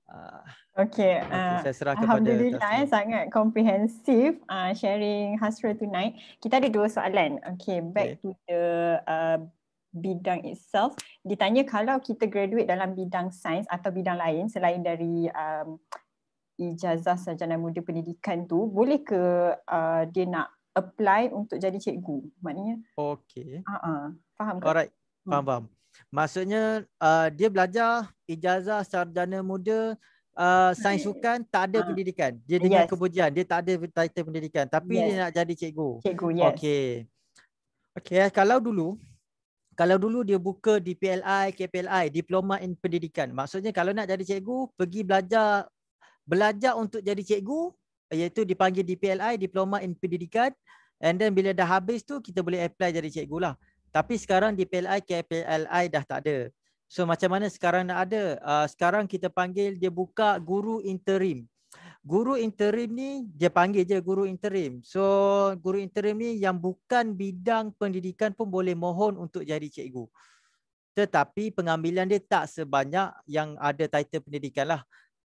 Uh, okay. Uh, saya serah kepada. Alhamdulillah kepada eh, sangat komprehensif uh, sharing Hasra tonight. Kita ada dua soalan. Okay, back okay. to the uh, bidang itself. Ditanya kalau kita graduate dalam bidang sains atau bidang lain selain dari um, ijazah sarjana muda pendidikan tu boleh ke uh, dia nak apply untuk jadi cikgu maknanya okey uh-uh. faham ke alright hmm. faham faham maksudnya uh, dia belajar ijazah sarjana muda uh, sains hmm. sukan tak ada uh. pendidikan dia dengan yes. kebujian dia tak ada title pendidikan tapi yes. dia nak jadi cikgu cikgu yes okey okey eh, kalau dulu kalau dulu dia buka di PLI, KPLI, Diploma in Pendidikan. Maksudnya kalau nak jadi cikgu, pergi belajar belajar untuk jadi cikgu iaitu dipanggil DPLI diploma in pendidikan and then bila dah habis tu kita boleh apply jadi cikgu lah. tapi sekarang DPLI KPLI dah tak ada so macam mana sekarang nak ada uh, sekarang kita panggil dia buka guru interim guru interim ni dia panggil je guru interim so guru interim ni yang bukan bidang pendidikan pun boleh mohon untuk jadi cikgu tetapi pengambilan dia tak sebanyak yang ada title pendidikan lah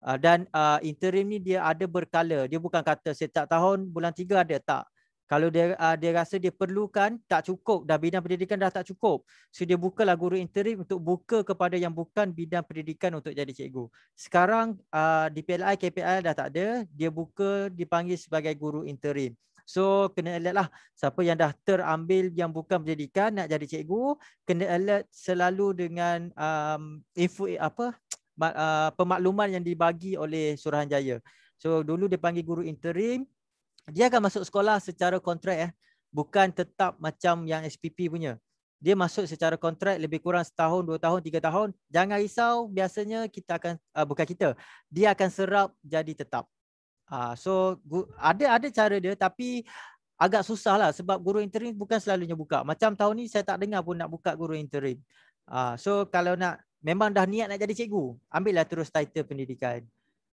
uh, dan uh, interim ni dia ada berkala dia bukan kata setiap tahun bulan tiga ada tak kalau dia uh, dia rasa dia perlukan tak cukup dah bidang pendidikan dah tak cukup so dia bukalah guru interim untuk buka kepada yang bukan bidang pendidikan untuk jadi cikgu sekarang uh, di PLI KPI dah tak ada dia buka dipanggil sebagai guru interim So kena alert lah siapa yang dah terambil yang bukan pendidikan nak jadi cikgu kena alert selalu dengan um, info apa uh, pemakluman yang dibagi oleh Suruhanjaya. So dulu dia panggil guru interim. Dia akan masuk sekolah secara kontrak eh. Bukan tetap macam yang SPP punya. Dia masuk secara kontrak lebih kurang setahun, dua tahun, tiga tahun. Jangan risau, biasanya kita akan uh, bukan kita. Dia akan serap jadi tetap. Uh, so ada ada cara dia tapi agak susah lah sebab guru interim bukan selalunya buka. Macam tahun ni saya tak dengar pun nak buka guru interim. Uh, so kalau nak memang dah niat nak jadi cikgu, ambillah terus title pendidikan.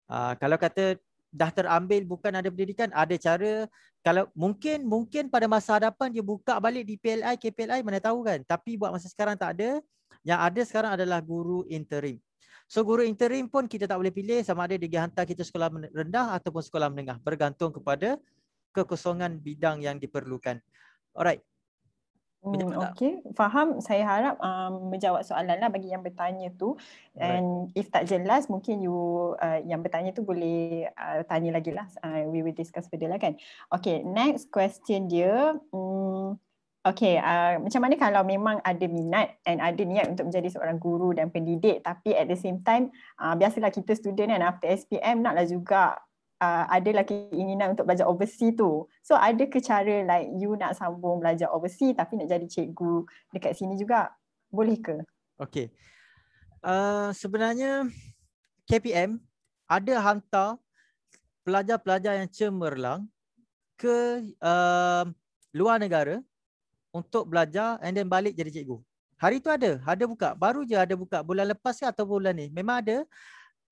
Uh, kalau kata dah terambil bukan ada pendidikan, ada cara kalau mungkin mungkin pada masa hadapan dia buka balik di PLI, KPLI mana tahu kan. Tapi buat masa sekarang tak ada. Yang ada sekarang adalah guru interim. So guru interim pun kita tak boleh pilih sama ada dia hantar kita sekolah rendah ataupun sekolah menengah bergantung kepada kekosongan bidang yang diperlukan. Alright. Hmm, okay, faham. Saya harap um, menjawab soalan lah bagi yang bertanya tu. And right. if tak jelas, mungkin you uh, yang bertanya tu boleh uh, tanya lagi lah. Uh, we will discuss further lah kan. Okay, next question dia. Um, okay, uh, macam mana kalau memang ada minat and ada niat untuk menjadi seorang guru dan pendidik tapi at the same time, uh, biasalah kita student kan after SPM naklah juga uh, ada lah keinginan untuk belajar overseas tu. So ada ke cara like you nak sambung belajar overseas tapi nak jadi cikgu dekat sini juga? Boleh ke? Okay. Uh, sebenarnya KPM ada hantar pelajar-pelajar yang cemerlang ke uh, luar negara untuk belajar and then balik jadi cikgu. Hari tu ada, ada buka. Baru je ada buka bulan lepas ke atau bulan ni. Memang ada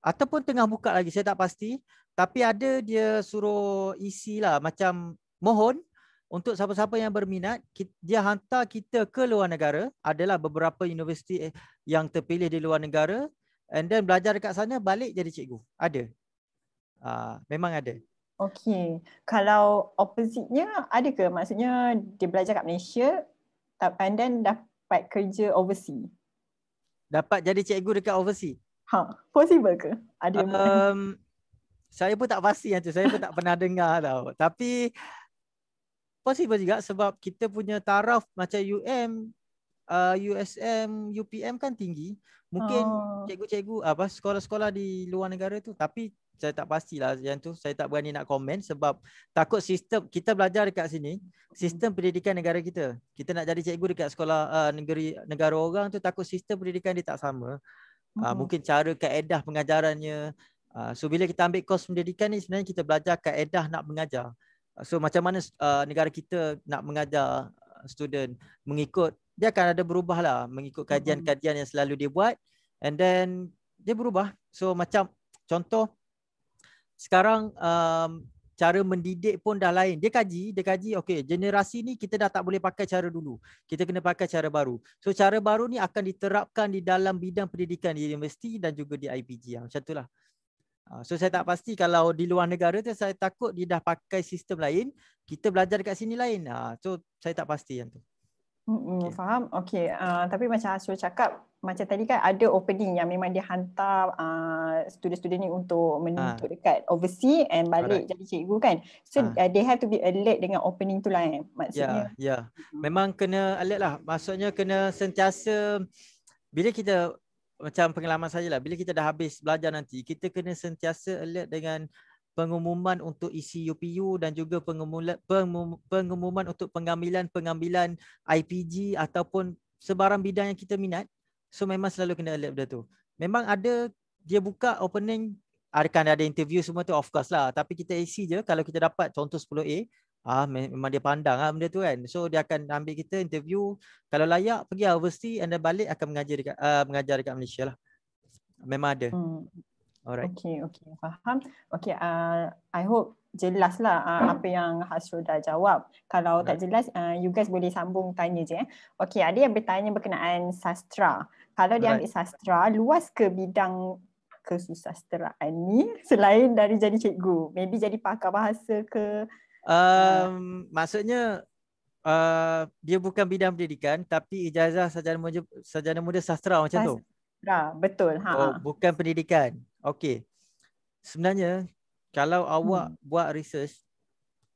ataupun tengah buka lagi saya tak pasti tapi ada dia suruh isi lah macam mohon untuk siapa-siapa yang berminat dia hantar kita ke luar negara adalah beberapa universiti eh, yang terpilih di luar negara and then belajar dekat sana balik jadi cikgu ada uh, memang ada Okay, kalau opposite-nya ada ke? Maksudnya dia belajar kat Malaysia and then dapat kerja overseas. Dapat jadi cikgu dekat overseas. Ha, possible ke? Ada um, mana? saya pun tak pasti yang Saya pun tak pernah dengar tau. Tapi possible juga sebab kita punya taraf macam UM, uh, USM, UPM kan tinggi. Mungkin oh. cikgu-cikgu ah, apa sekolah-sekolah di luar negara tu. Tapi saya tak pastilah yang tu. Saya tak berani nak komen sebab takut sistem kita belajar dekat sini, sistem pendidikan negara kita. Kita nak jadi cikgu dekat sekolah uh, negeri negara orang tu takut sistem pendidikan dia tak sama uh-huh. mungkin cara kaedah pengajarannya uh, so bila kita ambil kos pendidikan ni sebenarnya kita belajar kaedah nak mengajar ah, so macam mana uh, negara kita nak mengajar student mengikut dia akan ada berubah lah mengikut mm-hmm. kajian-kajian yang selalu dia buat and then dia berubah so macam contoh sekarang um, cara mendidik pun dah lain. Dia kaji, dia kaji, Okay, generasi ni kita dah tak boleh pakai cara dulu. Kita kena pakai cara baru. So cara baru ni akan diterapkan di dalam bidang pendidikan di universiti dan juga di IPG. Ah, macam itulah. Ah, so saya tak pasti kalau di luar negara tu saya takut dia dah pakai sistem lain, kita belajar dekat sini lain. Ah, so saya tak pasti yang tu. Mm-mm, Faham. Okay. Uh, tapi macam Azrul cakap, macam tadi kan ada opening yang memang dia hantar uh, student-student ni untuk menuntut uh. dekat overseas and balik Alright. jadi cikgu kan. So uh. Uh, they have to be alert dengan opening tu lah eh. Maksudnya. Ya. Yeah, yeah. Memang kena alert lah. Maksudnya kena sentiasa, bila kita macam pengalaman sajalah, bila kita dah habis belajar nanti, kita kena sentiasa alert dengan pengumuman untuk isi UPU dan juga pengumuman untuk pengambilan-pengambilan IPG ataupun sebarang bidang yang kita minat. So memang selalu kena alert benda tu. Memang ada dia buka opening akan ah, ada interview semua tu of course lah tapi kita isi je kalau kita dapat contoh 10A ah memang dia pandang lah benda tu kan so dia akan ambil kita interview kalau layak pergi overseas anda balik akan mengajar dekat uh, mengajar dekat Malaysia lah memang ada hmm. Alright. Okay, okay, faham. Okay, uh, I hope jelas lah uh, hmm. apa yang Hasro dah jawab. Kalau right. tak jelas, uh, you guys boleh sambung tanya je. Eh. Okay, ada yang bertanya berkenaan sastra. Kalau dia right. ambil sastra, luas ke bidang kesusasteraan ni selain dari jadi cikgu? Maybe jadi pakar bahasa ke? Um, uh, maksudnya, uh, dia bukan bidang pendidikan tapi ijazah sarjana muda, sarjana muda sastra macam sastra. tu? Sastra, betul. Ha. ha. Oh, bukan pendidikan. Okey. Sebenarnya kalau awak hmm. buat research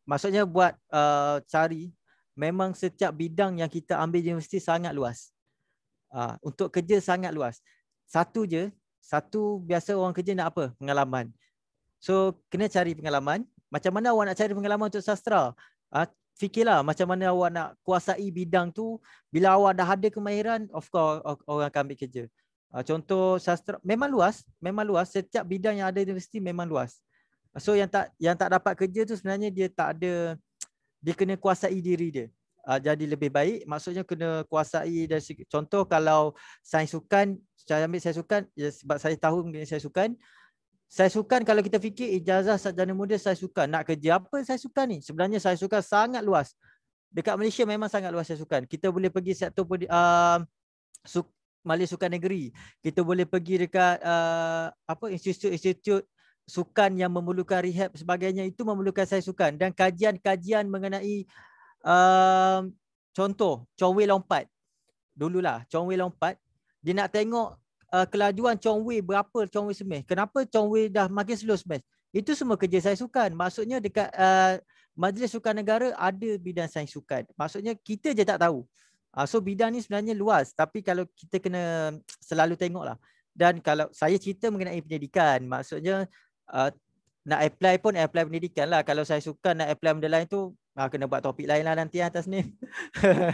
maksudnya buat uh, cari memang setiap bidang yang kita ambil di universiti sangat luas. Uh, untuk kerja sangat luas. Satu je, satu biasa orang kerja nak apa? Pengalaman. So kena cari pengalaman. Macam mana awak nak cari pengalaman untuk sastra? Uh, fikirlah macam mana awak nak kuasai bidang tu. Bila awak dah ada kemahiran, of course orang akan ambil kerja. Ah, contoh sastra memang luas memang luas setiap bidang yang ada di universiti memang luas so yang tak yang tak dapat kerja tu sebenarnya dia tak ada dia kena kuasai diri dia uh, jadi lebih baik maksudnya kena kuasai dari contoh kalau saya sukan saya ambil saya sukan ya, sebab saya tahu mungkin saya sukan Saya sukan kalau kita fikir eh, ijazah sarjana muda saya sukan nak kerja apa saya sukan ni sebenarnya saya sukan sangat luas dekat Malaysia memang sangat luas saya sukan kita boleh pergi sektor uh, Malik Sukan Negeri. Kita boleh pergi dekat uh, apa institut-institut sukan yang memerlukan rehab sebagainya itu memerlukan saya sukan dan kajian-kajian mengenai uh, contoh Chong Wei lompat. Dululah Chong Wei lompat dia nak tengok uh, kelajuan Chong Wei berapa Chong Wei smash. Kenapa Chong Wei dah makin slow smash? Itu semua kerja saya sukan. Maksudnya dekat uh, Majlis Sukan Negara ada bidang sains sukan. Maksudnya kita je tak tahu. Uh, so bidang ni sebenarnya luas tapi kalau kita kena selalu tengoklah. Dan kalau saya cerita mengenai pendidikan, maksudnya uh, nak apply pun apply pendidikan lah. Kalau saya suka nak apply benda lain tu, uh, kena buat topik lain lah nanti atas ni.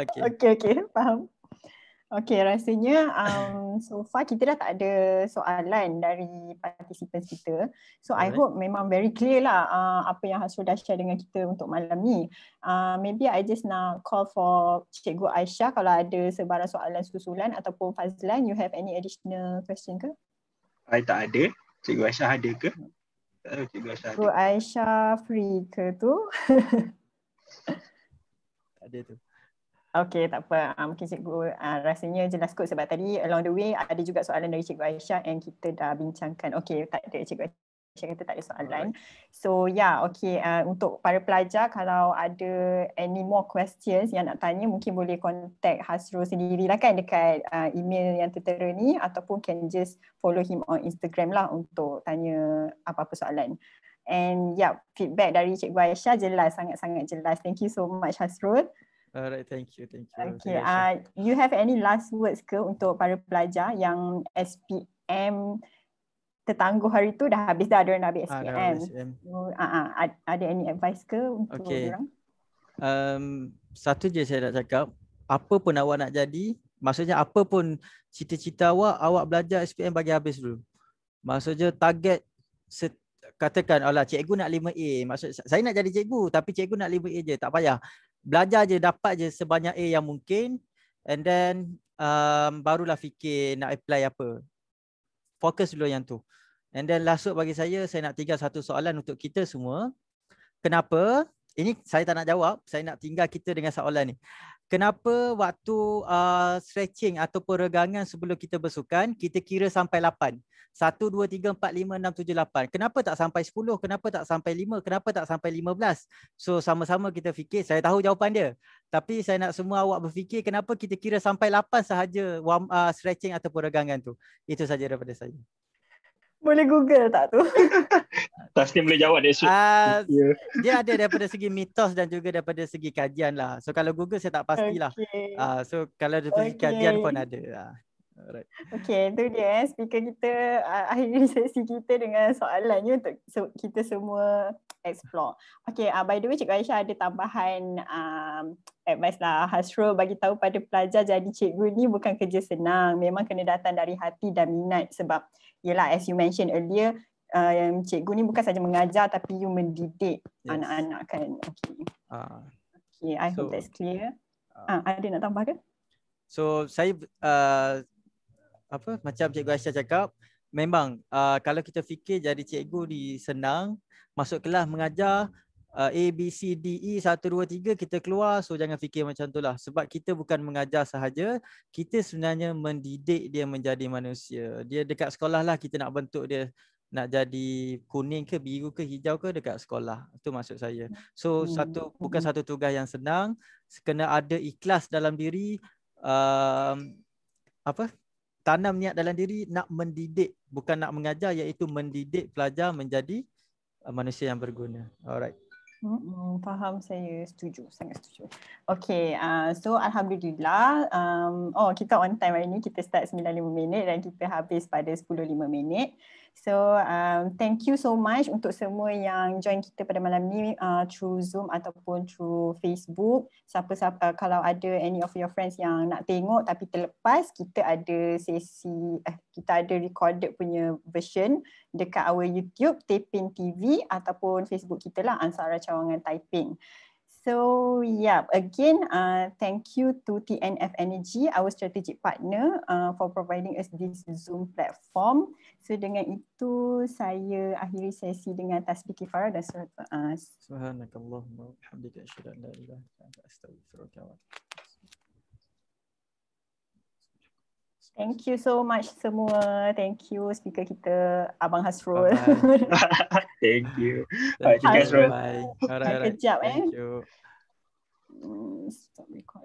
okay. okay, okay. Faham. Okay, rasanya um, so far kita dah tak ada soalan dari participants kita. So I hope memang very clear lah uh, apa yang Hasrul dah share dengan kita untuk malam ni. Uh, maybe I just nak call for Cikgu Aisyah kalau ada sebarang soalan susulan ataupun Fazlan, you have any additional question ke? I tak ada. Cikgu Aisyah ada ke? Eh, Cikgu Aisyah, free ke tu? ada tu. Okay, tak apa. Uh, mungkin cikgu uh, rasanya jelas kot sebab tadi along the way ada juga soalan dari cikgu Aisyah yang kita dah bincangkan. Okay, tak ada cikgu Aisyah. Saya kata tak ada soalan. So yeah, ya, okay. Uh, untuk para pelajar, kalau ada any more questions yang nak tanya, mungkin boleh contact Hasro sendiri lah kan dekat uh, email yang tertera ni ataupun can just follow him on Instagram lah untuk tanya apa-apa soalan. And yeah, feedback dari Cikgu Aisyah jelas, sangat-sangat jelas. Thank you so much Hasrul. Alright, thank you, thank you. Okay, ah, uh, you have any last words ke untuk para pelajar yang SPM tetangguh hari tu dah habis dah ada nak ambil SPM. Ah, ah, uh-huh. ada any advice ke untuk okay. orang? Um, satu je saya nak cakap, apa pun awak nak jadi, maksudnya apa pun cita-cita awak, awak belajar SPM bagi habis dulu. Maksudnya target set, katakan alah cikgu nak 5A maksud saya nak jadi cikgu tapi cikgu nak 5A je tak payah belajar je dapat je sebanyak A yang mungkin and then um, barulah fikir nak apply apa fokus dulu yang tu and then last bagi saya saya nak tinggal satu soalan untuk kita semua kenapa ini saya tak nak jawab saya nak tinggal kita dengan soalan ni kenapa waktu uh, stretching atau peregangan sebelum kita bersukan kita kira sampai 8 1 2 3 4 5 6 7 kenapa tak sampai 10 kenapa tak sampai 5 kenapa tak sampai 15 so sama-sama kita fikir saya tahu jawapan dia tapi saya nak semua awak berfikir kenapa kita kira sampai 8 sahaja uh, stretching atau peregangan tu itu saja daripada saya boleh google tak tu? Tasnim boleh jawab dia. Uh, dia ada daripada segi mitos dan juga daripada segi kajian lah. So kalau google saya tak pastilah. Okay. Uh, ah, so kalau daripada okay. segi kajian pun ada lah. Alright. Okay, tu dia eh. Speaker kita uh, ah, akhiri sesi kita dengan soalannya untuk so, kita semua explore. Okay, uh, by the way Cikgu Aisyah ada tambahan um, advice lah. Hasrul bagi tahu pada pelajar jadi cikgu ni bukan kerja senang. Memang kena datang dari hati dan minat sebab ialah as you mentioned earlier um, cikgu ni bukan saja mengajar tapi you mendidik yes. anak-anak kan Okay, uh, okay, i so, hope that's clear uh, uh, ada nak tambah ke so saya uh, apa macam cikgu Aisyah cakap memang uh, kalau kita fikir jadi cikgu di senang masuk kelas mengajar uh, A, B, C, D, E, 1, 2, 3 kita keluar so jangan fikir macam tu lah sebab kita bukan mengajar sahaja kita sebenarnya mendidik dia menjadi manusia dia dekat sekolah lah kita nak bentuk dia nak jadi kuning ke biru ke hijau ke dekat sekolah itu maksud saya so hmm. satu hmm. bukan satu tugas yang senang kena ada ikhlas dalam diri uh, apa tanam niat dalam diri nak mendidik bukan nak mengajar iaitu mendidik pelajar menjadi uh, manusia yang berguna alright Hmm, faham saya setuju sangat setuju. Okay, uh, so alhamdulillah. Um, oh kita on time hari ni kita start 95 minit dan kita habis pada 105 minit. So um, thank you so much untuk semua yang join kita pada malam ni uh, through Zoom ataupun through Facebook. Siapa-siapa uh, kalau ada any of your friends yang nak tengok tapi terlepas, kita ada sesi uh, kita ada recorded punya version dekat our YouTube Taping TV ataupun Facebook kita lah Ansara Cawangan Taiping. So yeah, again, uh, thank you to TNF Energy, our strategic partner uh, for providing us this Zoom platform. So dengan itu, saya akhiri sesi dengan Tasbih Kifarah dan Surat Ta'as. Uh, Alhamdulillah, wa bihamdika asyidat la ilaha. Astagfirullahaladzim. Thank you so much semua. Thank you speaker kita, Abang Hasrul. Bye-bye. Thank you. Thank you, Hasrul. Alright, alright. Kejap, eh. Thank you. Hmm, stop recording.